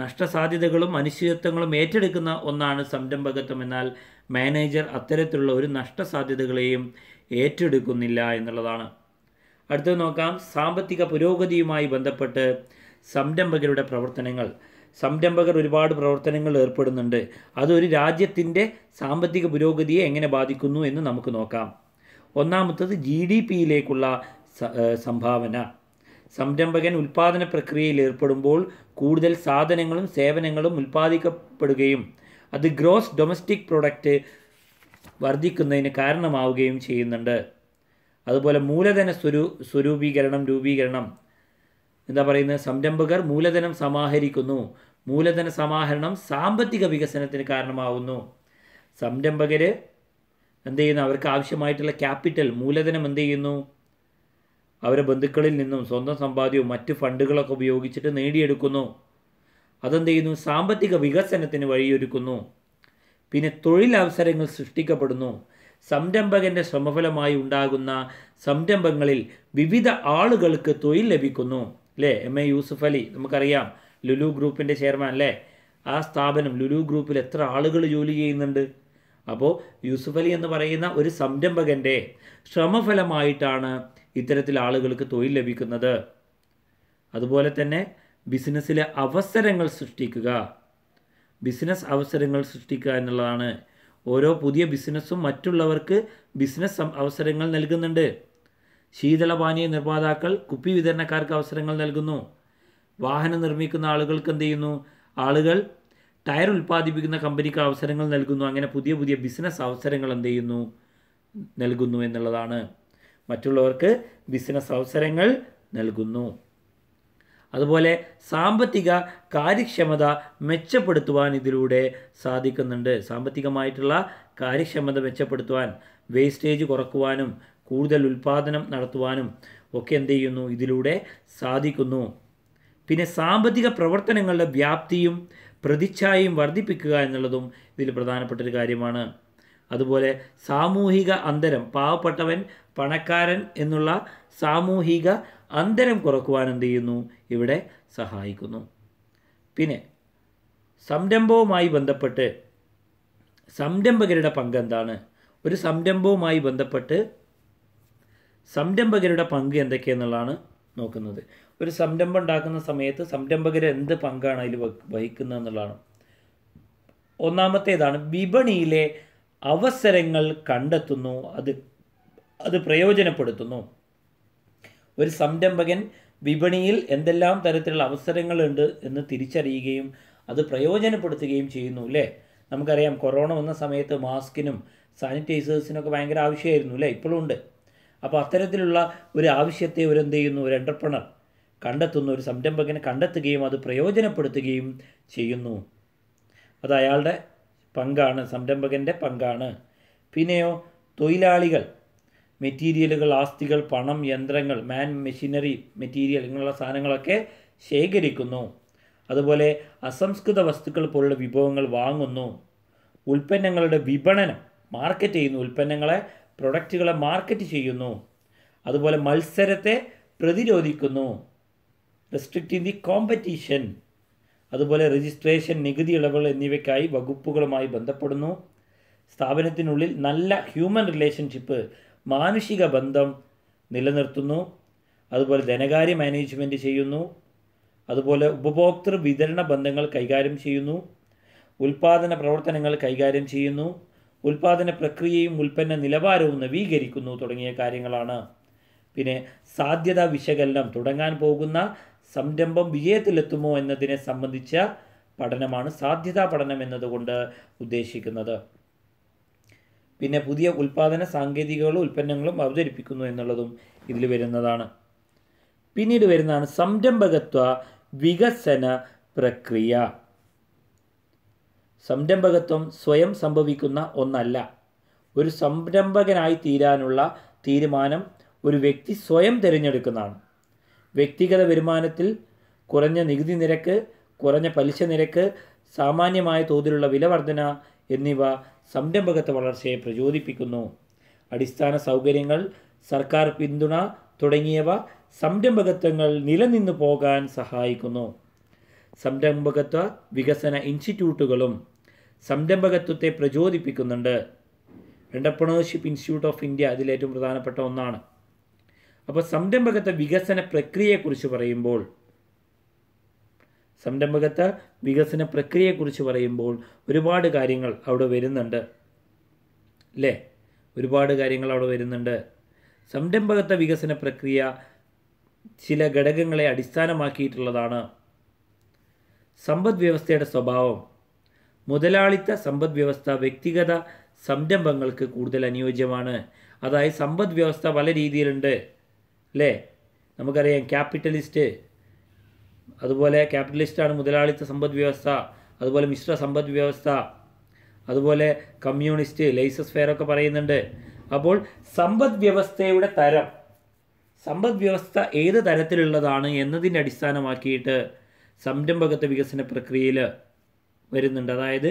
നഷ്ടസാധ്യതകളും അനിശ്ചിതത്വങ്ങളും ഏറ്റെടുക്കുന്ന ഒന്നാണ് സംരംഭകത്വം എന്നാൽ മാനേജർ അത്തരത്തിലുള്ള ഒരു നഷ്ടസാധ്യതകളെയും ഏറ്റെടുക്കുന്നില്ല എന്നുള്ളതാണ് അടുത്തത് നോക്കാം സാമ്പത്തിക പുരോഗതിയുമായി ബന്ധപ്പെട്ട് സംരംഭകരുടെ പ്രവർത്തനങ്ങൾ സംരംഭകർ ഒരുപാട് പ്രവർത്തനങ്ങൾ ഏർപ്പെടുന്നുണ്ട് അതൊരു രാജ്യത്തിൻ്റെ സാമ്പത്തിക പുരോഗതിയെ എങ്ങനെ ബാധിക്കുന്നു എന്ന് നമുക്ക് നോക്കാം ഒന്നാമത്തത് ജി ഡി പിയിലേക്കുള്ള സംഭാവന സംരംഭകൻ ഉൽപ്പാദന പ്രക്രിയയിൽ ഏർപ്പെടുമ്പോൾ കൂടുതൽ സാധനങ്ങളും സേവനങ്ങളും ഉൽപ്പാദിക്കപ്പെടുകയും അത് ഗ്രോസ് ഡൊമസ്റ്റിക് പ്രൊഡക്റ്റ് വർദ്ധിക്കുന്നതിന് കാരണമാവുകയും ചെയ്യുന്നുണ്ട് അതുപോലെ മൂലധന സ്വരൂ സ്വരൂപീകരണം രൂപീകരണം എന്താ പറയുന്നത് സംരംഭകർ മൂലധനം സമാഹരിക്കുന്നു മൂലധന സമാഹരണം സാമ്പത്തിക വികസനത്തിന് കാരണമാവുന്നു സംരംഭകർ എന്ത് ചെയ്യുന്നു അവർക്ക് ആവശ്യമായിട്ടുള്ള ക്യാപിറ്റൽ മൂലധനം എന്ത് ചെയ്യുന്നു അവരെ ബന്ധുക്കളിൽ നിന്നും സ്വന്തം സമ്പാദ്യവും മറ്റ് ഫണ്ടുകളൊക്കെ ഉപയോഗിച്ചിട്ട് നേടിയെടുക്കുന്നു അതെന്ത് ചെയ്യുന്നു സാമ്പത്തിക വികസനത്തിന് വഴിയൊരുക്കുന്നു പിന്നെ തൊഴിലവസരങ്ങൾ സൃഷ്ടിക്കപ്പെടുന്നു സംരംഭകൻ്റെ ശ്രമഫലമായി ഉണ്ടാകുന്ന സംരംഭങ്ങളിൽ വിവിധ ആളുകൾക്ക് തൊഴിൽ ലഭിക്കുന്നു അല്ലേ എം എ യൂസുഫ് അലി നമുക്കറിയാം ലുലു ഗ്രൂപ്പിൻ്റെ ചെയർമാൻ അല്ലേ ആ സ്ഥാപനം ലുലു ഗ്രൂപ്പിൽ എത്ര ആളുകൾ ജോലി ചെയ്യുന്നുണ്ട് അപ്പോൾ യൂസുഫ് അലി എന്ന് പറയുന്ന ഒരു സംരംഭകൻ്റെ ശ്രമഫലമായിട്ടാണ് ഇത്തരത്തിൽ ആളുകൾക്ക് തൊഴിൽ ലഭിക്കുന്നത് അതുപോലെ തന്നെ ബിസിനസ്സിലെ അവസരങ്ങൾ സൃഷ്ടിക്കുക ബിസിനസ് അവസരങ്ങൾ സൃഷ്ടിക്കുക എന്നുള്ളതാണ് ഓരോ പുതിയ ബിസിനസ്സും മറ്റുള്ളവർക്ക് ബിസിനസ് അവസരങ്ങൾ നൽകുന്നുണ്ട് ശീതളപാനീയ നിർമ്മാതാക്കൾ കുപ്പി വിതരണക്കാർക്ക് അവസരങ്ങൾ നൽകുന്നു വാഹനം നിർമ്മിക്കുന്ന ആളുകൾക്ക് എന്ത് ചെയ്യുന്നു ആളുകൾ ടയർ ഉൽപ്പാദിപ്പിക്കുന്ന കമ്പനിക്ക് അവസരങ്ങൾ നൽകുന്നു അങ്ങനെ പുതിയ പുതിയ ബിസിനസ് അവസരങ്ങൾ എന്ത് ചെയ്യുന്നു നൽകുന്നു എന്നുള്ളതാണ് മറ്റുള്ളവർക്ക് ബിസിനസ് അവസരങ്ങൾ നൽകുന്നു അതുപോലെ സാമ്പത്തിക കാര്യക്ഷമത മെച്ചപ്പെടുത്തുവാൻ ഇതിലൂടെ സാധിക്കുന്നുണ്ട് സാമ്പത്തികമായിട്ടുള്ള കാര്യക്ഷമത മെച്ചപ്പെടുത്തുവാൻ വേസ്റ്റേജ് കുറക്കുവാനും കൂടുതൽ ഉൽപ്പാദനം നടത്തുവാനും ഒക്കെ എന്ത് ചെയ്യുന്നു ഇതിലൂടെ സാധിക്കുന്നു പിന്നെ സാമ്പത്തിക പ്രവർത്തനങ്ങളുടെ വ്യാപ്തിയും പ്രതിച്ഛായയും വർദ്ധിപ്പിക്കുക എന്നുള്ളതും ഇതിൽ പ്രധാനപ്പെട്ടൊരു കാര്യമാണ് അതുപോലെ സാമൂഹിക അന്തരം പാവപ്പെട്ടവൻ പണക്കാരൻ എന്നുള്ള സാമൂഹിക അന്തരം കുറക്കുവാൻ എന്ത് ചെയ്യുന്നു ഇവിടെ സഹായിക്കുന്നു പിന്നെ സംരംഭവുമായി ബന്ധപ്പെട്ട് സംരംഭകരുടെ പങ്ക് എന്താണ് ഒരു സംരംഭവുമായി ബന്ധപ്പെട്ട് സംരംഭകരുടെ പങ്ക് എന്തൊക്കെയെന്നുള്ളതാണ് നോക്കുന്നത് ഒരു സംരംഭം ഉണ്ടാക്കുന്ന സമയത്ത് സംരംഭകർ എന്ത് പങ്കാണ് അതിൽ വഹിക്കുന്നത് എന്നുള്ളതാണ് ഒന്നാമത്തേതാണ് വിപണിയിലെ അവസരങ്ങൾ കണ്ടെത്തുന്നു അത് അത് പ്രയോജനപ്പെടുത്തുന്നു ഒരു സംരംഭകൻ വിപണിയിൽ എന്തെല്ലാം തരത്തിലുള്ള അവസരങ്ങളുണ്ട് എന്ന് തിരിച്ചറിയുകയും അത് പ്രയോജനപ്പെടുത്തുകയും ചെയ്യുന്നു അല്ലേ നമുക്കറിയാം കൊറോണ വന്ന സമയത്ത് മാസ്കിനും സാനിറ്റൈസേഴ്സിനൊക്കെ ഭയങ്കര ആവശ്യമായിരുന്നു അല്ലേ ഇപ്പോഴും ഉണ്ട് അപ്പോൾ അത്തരത്തിലുള്ള ഒരു ആവശ്യത്തെ ഒരു എന്ത് ചെയ്യുന്നു ഒരു എൻ്റർപ്രണർ കണ്ടെത്തുന്ന ഒരു സംരംഭകനെ കണ്ടെത്തുകയും അത് പ്രയോജനപ്പെടുത്തുകയും ചെയ്യുന്നു അത് അയാളുടെ പങ്കാണ് സംരംഭകൻ്റെ പങ്കാണ് പിന്നെയോ തൊഴിലാളികൾ മെറ്റീരിയലുകൾ ആസ്തികൾ പണം യന്ത്രങ്ങൾ മാൻ മെഷീനറി മെറ്റീരിയൽ ഇങ്ങനെയുള്ള സാധനങ്ങളൊക്കെ ശേഖരിക്കുന്നു അതുപോലെ അസംസ്കൃത വസ്തുക്കൾ പോലുള്ള വിഭവങ്ങൾ വാങ്ങുന്നു ഉൽപ്പന്നങ്ങളുടെ വിപണനം മാർക്കറ്റ് ചെയ്യുന്നു ഉൽപ്പന്നങ്ങളെ പ്രൊഡക്റ്റുകളെ മാർക്കറ്റ് ചെയ്യുന്നു അതുപോലെ മത്സരത്തെ പ്രതിരോധിക്കുന്നു ഇൻ ദി കോമ്പറ്റീഷൻ അതുപോലെ രജിസ്ട്രേഷൻ നികുതി ഇളവുകൾ എന്നിവയ്ക്കായി വകുപ്പുകളുമായി ബന്ധപ്പെടുന്നു സ്ഥാപനത്തിനുള്ളിൽ നല്ല ഹ്യൂമൻ റിലേഷൻഷിപ്പ് മാനുഷിക ബന്ധം നിലനിർത്തുന്നു അതുപോലെ ധനകാര്യ മാനേജ്മെൻറ്റ് ചെയ്യുന്നു അതുപോലെ ഉപഭോക്തൃ വിതരണ ബന്ധങ്ങൾ കൈകാര്യം ചെയ്യുന്നു ഉൽപാദന പ്രവർത്തനങ്ങൾ കൈകാര്യം ചെയ്യുന്നു ഉൽപാദന പ്രക്രിയയും ഉൽപ്പന്ന നിലവാരവും നവീകരിക്കുന്നു തുടങ്ങിയ കാര്യങ്ങളാണ് പിന്നെ സാധ്യതാ വിശകലനം തുടങ്ങാൻ പോകുന്ന സംരംഭം വിജയത്തിലെത്തുമോ എന്നതിനെ സംബന്ധിച്ച പഠനമാണ് സാധ്യതാ പഠനം എന്നതുകൊണ്ട് ഉദ്ദേശിക്കുന്നത് പിന്നെ പുതിയ ഉൽപാദന സാങ്കേതികളും ഉൽപ്പന്നങ്ങളും അവതരിപ്പിക്കുന്നു എന്നുള്ളതും ഇതിൽ വരുന്നതാണ് പിന്നീട് വരുന്നതാണ് സംരംഭകത്വ വികസന പ്രക്രിയ സംരംഭകത്വം സ്വയം സംഭവിക്കുന്ന ഒന്നല്ല ഒരു സംരംഭകനായി തീരാനുള്ള തീരുമാനം ഒരു വ്യക്തി സ്വയം തിരഞ്ഞെടുക്കുന്നതാണ് വ്യക്തിഗത വരുമാനത്തിൽ കുറഞ്ഞ നികുതി നിരക്ക് കുറഞ്ഞ പലിശ നിരക്ക് സാമാന്യമായ തോതിലുള്ള വിലവർധന എന്നിവ സംരംഭകത്വ വളർച്ചയെ പ്രചോദിപ്പിക്കുന്നു അടിസ്ഥാന സൗകര്യങ്ങൾ സർക്കാർ പിന്തുണ തുടങ്ങിയവ സംരംഭകത്വങ്ങൾ നിലനിന്നു പോകാൻ സഹായിക്കുന്നു സംരംഭകത്വ വികസന ഇൻസ്റ്റിറ്റ്യൂട്ടുകളും സംരംഭകത്വത്തെ പ്രചോദിപ്പിക്കുന്നുണ്ട് എൻ്റർപ്രണർഷിപ്പ് ഇൻസ്റ്റിറ്റ്യൂട്ട് ഓഫ് ഇന്ത്യ അതിലേറ്റവും പ്രധാനപ്പെട്ട ഒന്നാണ് അപ്പോൾ സംരംഭകത്വ വികസന പ്രക്രിയയെക്കുറിച്ച് പറയുമ്പോൾ സംരംഭകത്വ വികസന പ്രക്രിയയെക്കുറിച്ച് പറയുമ്പോൾ ഒരുപാട് കാര്യങ്ങൾ അവിടെ വരുന്നുണ്ട് അല്ലേ ഒരുപാട് കാര്യങ്ങൾ അവിടെ വരുന്നുണ്ട് സംരംഭകത്വ വികസന പ്രക്രിയ ചില ഘടകങ്ങളെ അടിസ്ഥാനമാക്കിയിട്ടുള്ളതാണ് സമ്പദ് വ്യവസ്ഥയുടെ സ്വഭാവം മുതലാളിത്ത സമ്പദ്വ്യവസ്ഥ വ്യക്തിഗത സംരംഭങ്ങൾക്ക് കൂടുതൽ അനുയോജ്യമാണ് അതായത് സമ്പദ് വ്യവസ്ഥ പല രീതിയിലുണ്ട് അല്ലേ നമുക്കറിയാം ക്യാപിറ്റലിസ്റ്റ് അതുപോലെ ക്യാപിറ്റലിസ്റ്റാണ് മുതലാളിത്ത സമ്പദ് വ്യവസ്ഥ അതുപോലെ മിശ്ര സമ്പദ് വ്യവസ്ഥ അതുപോലെ കമ്മ്യൂണിസ്റ്റ് ലൈസസ്ഫെയർ ഒക്കെ പറയുന്നുണ്ട് അപ്പോൾ സമ്പദ് വ്യവസ്ഥയുടെ തരം സമ്പദ് വ്യവസ്ഥ ഏത് തരത്തിലുള്ളതാണ് എന്നതിൻ്റെ അടിസ്ഥാനമാക്കിയിട്ട് സംരംഭകത്വ വികസന പ്രക്രിയയിൽ വരുന്നുണ്ട് അതായത്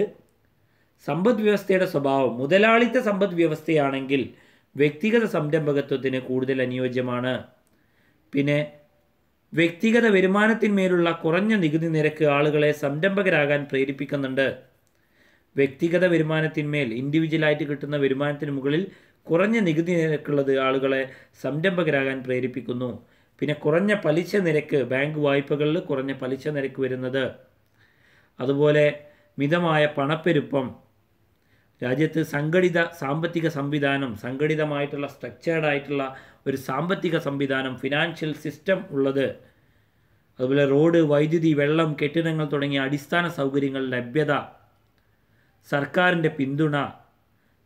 സമ്പദ് വ്യവസ്ഥയുടെ സ്വഭാവം മുതലാളിത്ത സമ്പദ് വ്യവസ്ഥയാണെങ്കിൽ വ്യക്തിഗത സംരംഭകത്വത്തിന് കൂടുതൽ അനുയോജ്യമാണ് പിന്നെ വ്യക്തിഗത വരുമാനത്തിന്മേലുള്ള കുറഞ്ഞ നികുതി നിരക്ക് ആളുകളെ സംരംഭകരാകാൻ പ്രേരിപ്പിക്കുന്നുണ്ട് വ്യക്തിഗത വരുമാനത്തിന്മേൽ ഇൻഡിവിജ്വലായിട്ട് കിട്ടുന്ന വരുമാനത്തിന് മുകളിൽ കുറഞ്ഞ നികുതി നിരക്കുള്ളത് ആളുകളെ സംരംഭകരാകാൻ പ്രേരിപ്പിക്കുന്നു പിന്നെ കുറഞ്ഞ പലിശ നിരക്ക് ബാങ്ക് വായ്പകളിൽ കുറഞ്ഞ പലിശ നിരക്ക് വരുന്നത് അതുപോലെ മിതമായ പണപ്പെരുപ്പം രാജ്യത്ത് സംഘടിത സാമ്പത്തിക സംവിധാനം സംഘടിതമായിട്ടുള്ള സ്ട്രക്ചേർഡായിട്ടുള്ള ഒരു സാമ്പത്തിക സംവിധാനം ഫിനാൻഷ്യൽ സിസ്റ്റം ഉള്ളത് അതുപോലെ റോഡ് വൈദ്യുതി വെള്ളം കെട്ടിടങ്ങൾ തുടങ്ങിയ അടിസ്ഥാന സൗകര്യങ്ങൾ ലഭ്യത സർക്കാരിൻ്റെ പിന്തുണ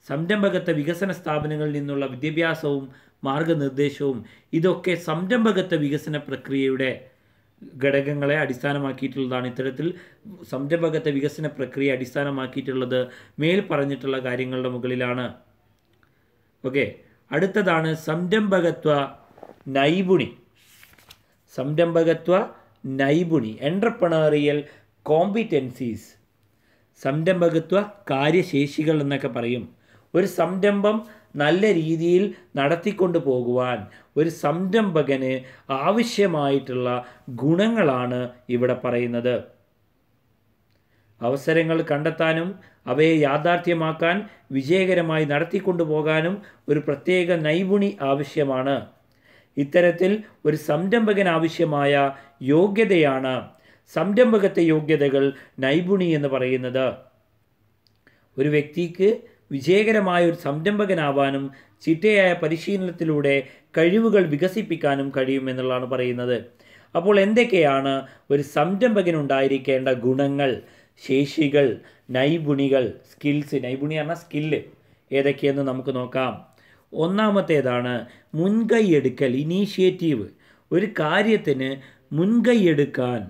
സംരംഭകത്വ വികസന സ്ഥാപനങ്ങളിൽ നിന്നുള്ള വിദ്യാഭ്യാസവും മാർഗനിർദ്ദേശവും ഇതൊക്കെ സംരംഭകത്വ വികസന പ്രക്രിയയുടെ ഘടകങ്ങളെ അടിസ്ഥാനമാക്കിയിട്ടുള്ളതാണ് ഇത്തരത്തിൽ സംരംഭകത്തെ വികസന പ്രക്രിയ അടിസ്ഥാനമാക്കിയിട്ടുള്ളത് മേൽ പറഞ്ഞിട്ടുള്ള കാര്യങ്ങളുടെ മുകളിലാണ് ഓക്കെ അടുത്തതാണ് സംരംഭകത്വ നൈപുണി സംരംഭകത്വ നൈപുണി എൻ്റർപ്രണറിയൽ കോമ്പിറ്റൻസീസ് സംരംഭകത്വ കാര്യശേഷികൾ എന്നൊക്കെ പറയും ഒരു സംരംഭം നല്ല രീതിയിൽ നടത്തിക്കൊണ്ട് പോകുവാൻ ഒരു സംരംഭകന് ആവശ്യമായിട്ടുള്ള ഗുണങ്ങളാണ് ഇവിടെ പറയുന്നത് അവസരങ്ങൾ കണ്ടെത്താനും അവയെ യാഥാർത്ഥ്യമാക്കാൻ വിജയകരമായി നടത്തിക്കൊണ്ടുപോകാനും ഒരു പ്രത്യേക നൈപുണി ആവശ്യമാണ് ഇത്തരത്തിൽ ഒരു സംരംഭകൻ ആവശ്യമായ യോഗ്യതയാണ് സംരംഭകത്തെ യോഗ്യതകൾ നൈപുണി എന്ന് പറയുന്നത് ഒരു വ്യക്തിക്ക് വിജയകരമായ ഒരു സംരംഭകനാവാനും ചിട്ടയായ പരിശീലനത്തിലൂടെ കഴിവുകൾ വികസിപ്പിക്കാനും കഴിയുമെന്നുള്ളതാണ് പറയുന്നത് അപ്പോൾ എന്തൊക്കെയാണ് ഒരു സംരംഭകനുണ്ടായിരിക്കേണ്ട ഗുണങ്ങൾ ശേഷികൾ നൈപുണികൾ സ്കിൽസ് നൈപുണി പറഞ്ഞാൽ സ്കില്ല് ഏതൊക്കെയെന്ന് നമുക്ക് നോക്കാം ഒന്നാമത്തേതാണ് മുൻകൈയെടുക്കൽ ഇനീഷ്യേറ്റീവ് ഒരു കാര്യത്തിന് മുൻകൈയെടുക്കാൻ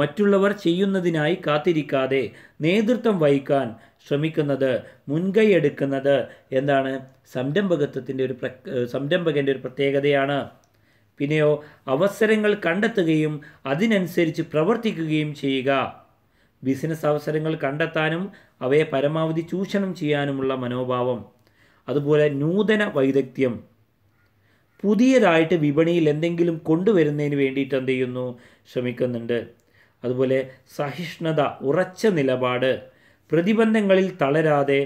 മറ്റുള്ളവർ ചെയ്യുന്നതിനായി കാത്തിരിക്കാതെ നേതൃത്വം വഹിക്കാൻ ശ്രമിക്കുന്നത് മുൻകൈ എടുക്കുന്നത് എന്താണ് സംരംഭകത്വത്തിൻ്റെ ഒരു പ്ര സംരംഭകൻ്റെ ഒരു പ്രത്യേകതയാണ് പിന്നെയോ അവസരങ്ങൾ കണ്ടെത്തുകയും അതിനനുസരിച്ച് പ്രവർത്തിക്കുകയും ചെയ്യുക ബിസിനസ് അവസരങ്ങൾ കണ്ടെത്താനും അവയെ പരമാവധി ചൂഷണം ചെയ്യാനുമുള്ള മനോഭാവം അതുപോലെ നൂതന വൈദഗ്ധ്യം പുതിയതായിട്ട് വിപണിയിൽ എന്തെങ്കിലും കൊണ്ടുവരുന്നതിന് വേണ്ടിയിട്ട് എന്ത് ചെയ്യുന്നു ശ്രമിക്കുന്നുണ്ട് അതുപോലെ സഹിഷ്ണുത ഉറച്ച നിലപാട് പ്രതിബന്ധങ്ങളിൽ തളരാതെ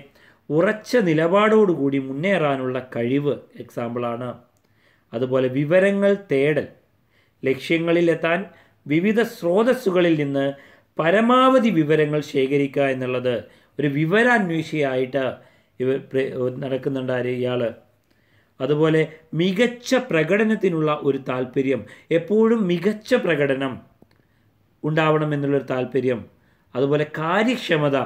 ഉറച്ച നിലപാടോടുകൂടി മുന്നേറാനുള്ള കഴിവ് എക്സാമ്പിളാണ് അതുപോലെ വിവരങ്ങൾ തേടൽ ലക്ഷ്യങ്ങളിലെത്താൻ വിവിധ സ്രോതസ്സുകളിൽ നിന്ന് പരമാവധി വിവരങ്ങൾ ശേഖരിക്കുക എന്നുള്ളത് ഒരു വിവരാന്വേഷിയായിട്ട് ഇവർ ആര് ഇയാൾ അതുപോലെ മികച്ച പ്രകടനത്തിനുള്ള ഒരു താല്പര്യം എപ്പോഴും മികച്ച പ്രകടനം ഉണ്ടാവണം എന്നുള്ളൊരു താല്പര്യം അതുപോലെ കാര്യക്ഷമത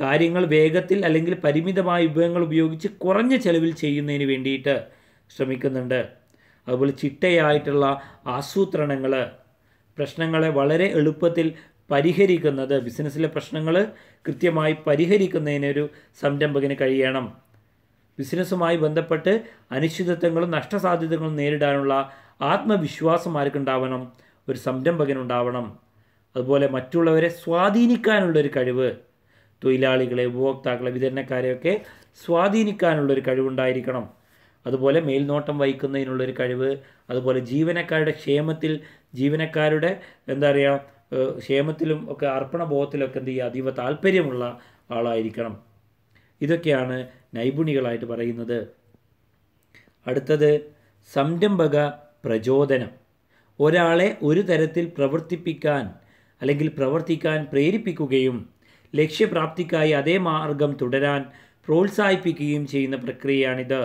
കാര്യങ്ങൾ വേഗത്തിൽ അല്ലെങ്കിൽ പരിമിതമായ വിഭവങ്ങൾ ഉപയോഗിച്ച് കുറഞ്ഞ ചെലവിൽ ചെയ്യുന്നതിന് വേണ്ടിയിട്ട് ശ്രമിക്കുന്നുണ്ട് അതുപോലെ ചിട്ടയായിട്ടുള്ള ആസൂത്രണങ്ങൾ പ്രശ്നങ്ങളെ വളരെ എളുപ്പത്തിൽ പരിഹരിക്കുന്നത് ബിസിനസ്സിലെ പ്രശ്നങ്ങൾ കൃത്യമായി പരിഹരിക്കുന്നതിനൊരു സംരംഭകന് കഴിയണം ബിസിനസ്സുമായി ബന്ധപ്പെട്ട് അനിശ്ചിതത്വങ്ങളും നഷ്ടസാധ്യതകളും നേരിടാനുള്ള ആത്മവിശ്വാസം ആർക്കുണ്ടാവണം ഒരു സംരംഭകനുണ്ടാവണം അതുപോലെ മറ്റുള്ളവരെ സ്വാധീനിക്കാനുള്ളൊരു കഴിവ് തൊഴിലാളികളെ ഉപഭോക്താക്കളെ വിതരണക്കാരെയൊക്കെ സ്വാധീനിക്കാനുള്ളൊരു കഴിവുണ്ടായിരിക്കണം അതുപോലെ മേൽനോട്ടം വഹിക്കുന്നതിനുള്ളൊരു കഴിവ് അതുപോലെ ജീവനക്കാരുടെ ക്ഷേമത്തിൽ ജീവനക്കാരുടെ എന്താ പറയുക ക്ഷേമത്തിലും ഒക്കെ അർപ്പണ ബോധത്തിലൊക്കെ എന്ത് ചെയ്യുക അതീവ താല്പര്യമുള്ള ആളായിരിക്കണം ഇതൊക്കെയാണ് നൈപുണികളായിട്ട് പറയുന്നത് അടുത്തത് സംരംഭക പ്രചോദനം ഒരാളെ ഒരു തരത്തിൽ പ്രവർത്തിപ്പിക്കാൻ അല്ലെങ്കിൽ പ്രവർത്തിക്കാൻ പ്രേരിപ്പിക്കുകയും ലക്ഷ്യപ്രാപ്തിക്കായി അതേ മാർഗം തുടരാൻ പ്രോത്സാഹിപ്പിക്കുകയും ചെയ്യുന്ന പ്രക്രിയയാണിത്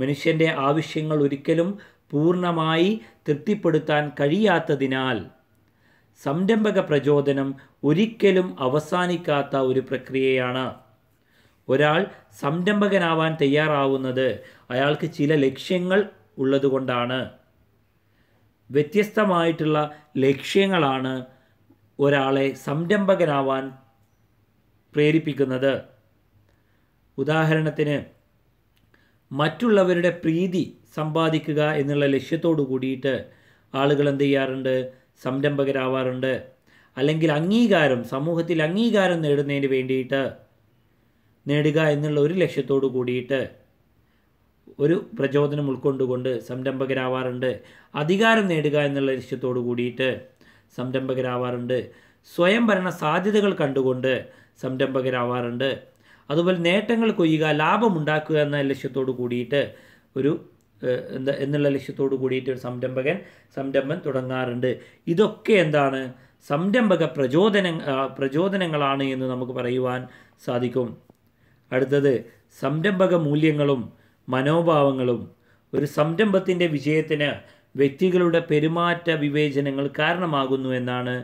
മനുഷ്യൻ്റെ ആവശ്യങ്ങൾ ഒരിക്കലും പൂർണ്ണമായി തൃപ്തിപ്പെടുത്താൻ കഴിയാത്തതിനാൽ സംരംഭക പ്രചോദനം ഒരിക്കലും അവസാനിക്കാത്ത ഒരു പ്രക്രിയയാണ് ഒരാൾ സംരംഭകനാവാൻ തയ്യാറാവുന്നത് അയാൾക്ക് ചില ലക്ഷ്യങ്ങൾ ഉള്ളതുകൊണ്ടാണ് വ്യത്യസ്തമായിട്ടുള്ള ലക്ഷ്യങ്ങളാണ് ഒരാളെ സംരംഭകനാവാൻ പ്രേരിപ്പിക്കുന്നത് ഉദാഹരണത്തിന് മറ്റുള്ളവരുടെ പ്രീതി സമ്പാദിക്കുക എന്നുള്ള ലക്ഷ്യത്തോടു കൂടിയിട്ട് ആളുകൾ എന്ത് ചെയ്യാറുണ്ട് സംരംഭകരാവാറുണ്ട് അല്ലെങ്കിൽ അംഗീകാരം സമൂഹത്തിൽ അംഗീകാരം നേടുന്നതിന് വേണ്ടിയിട്ട് നേടുക എന്നുള്ള ഒരു ലക്ഷ്യത്തോടു കൂടിയിട്ട് ഒരു പ്രചോദനം ഉൾക്കൊണ്ടുകൊണ്ട് സംരംഭകരാവാറുണ്ട് അധികാരം നേടുക എന്നുള്ള ലക്ഷ്യത്തോടു കൂടിയിട്ട് സംരംഭകരാവാറുണ്ട് സ്വയംഭരണ സാധ്യതകൾ കണ്ടുകൊണ്ട് സംരംഭകരാവാറുണ്ട് അതുപോലെ നേട്ടങ്ങൾ കൊയ്യുക ലാഭമുണ്ടാക്കുക എന്ന ലക്ഷ്യത്തോട് കൂടിയിട്ട് ഒരു എന്താ എന്നുള്ള ലക്ഷ്യത്തോട് കൂടിയിട്ട് ഒരു സംരംഭകൻ സംരംഭം തുടങ്ങാറുണ്ട് ഇതൊക്കെ എന്താണ് സംരംഭക പ്രചോദന പ്രചോദനങ്ങളാണ് എന്ന് നമുക്ക് പറയുവാൻ സാധിക്കും അടുത്തത് സംരംഭക മൂല്യങ്ങളും മനോഭാവങ്ങളും ഒരു സംരംഭത്തിൻ്റെ വിജയത്തിന് വ്യക്തികളുടെ പെരുമാറ്റ വിവേചനങ്ങൾ കാരണമാകുന്നു എന്നാണ്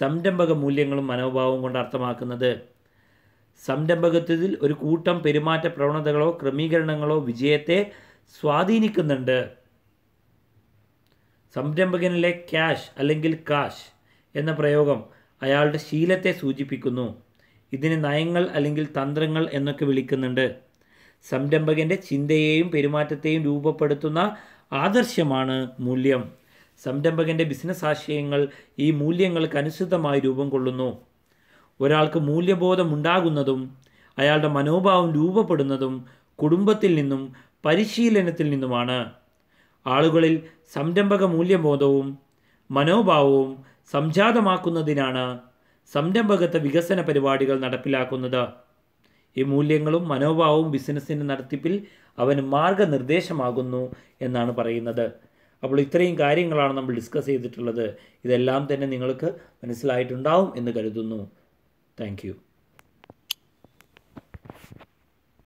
സംരംഭക മൂല്യങ്ങളും മനോഭാവവും കൊണ്ട് അർത്ഥമാക്കുന്നത് സംരംഭകത്വത്തിൽ ഒരു കൂട്ടം പെരുമാറ്റ പ്രവണതകളോ ക്രമീകരണങ്ങളോ വിജയത്തെ സ്വാധീനിക്കുന്നുണ്ട് സംരംഭകനിലെ ക്യാഷ് അല്ലെങ്കിൽ കാഷ് എന്ന പ്രയോഗം അയാളുടെ ശീലത്തെ സൂചിപ്പിക്കുന്നു ഇതിന് നയങ്ങൾ അല്ലെങ്കിൽ തന്ത്രങ്ങൾ എന്നൊക്കെ വിളിക്കുന്നുണ്ട് സംരംഭകൻ്റെ ചിന്തയെയും പെരുമാറ്റത്തെയും രൂപപ്പെടുത്തുന്ന ആദർശമാണ് മൂല്യം സംരംഭകൻ്റെ ബിസിനസ് ആശയങ്ങൾ ഈ മൂല്യങ്ങൾക്ക് അനുസൃതമായി രൂപം കൊള്ളുന്നു ഒരാൾക്ക് മൂല്യബോധം ഉണ്ടാകുന്നതും അയാളുടെ മനോഭാവം രൂപപ്പെടുന്നതും കുടുംബത്തിൽ നിന്നും പരിശീലനത്തിൽ നിന്നുമാണ് ആളുകളിൽ സംരംഭക മൂല്യബോധവും മനോഭാവവും സംജാതമാക്കുന്നതിനാണ് സംരംഭകത്വ വികസന പരിപാടികൾ നടപ്പിലാക്കുന്നത് ഈ മൂല്യങ്ങളും മനോഭാവവും ബിസിനസ്സിൻ്റെ നടത്തിപ്പിൽ അവന് മാർഗനിർദ്ദേശമാകുന്നു എന്നാണ് പറയുന്നത് അപ്പോൾ ഇത്രയും കാര്യങ്ങളാണ് നമ്മൾ ഡിസ്കസ് ചെയ്തിട്ടുള്ളത് ഇതെല്ലാം തന്നെ നിങ്ങൾക്ക് മനസ്സിലായിട്ടുണ്ടാവും എന്ന് കരുതുന്നു Thank you.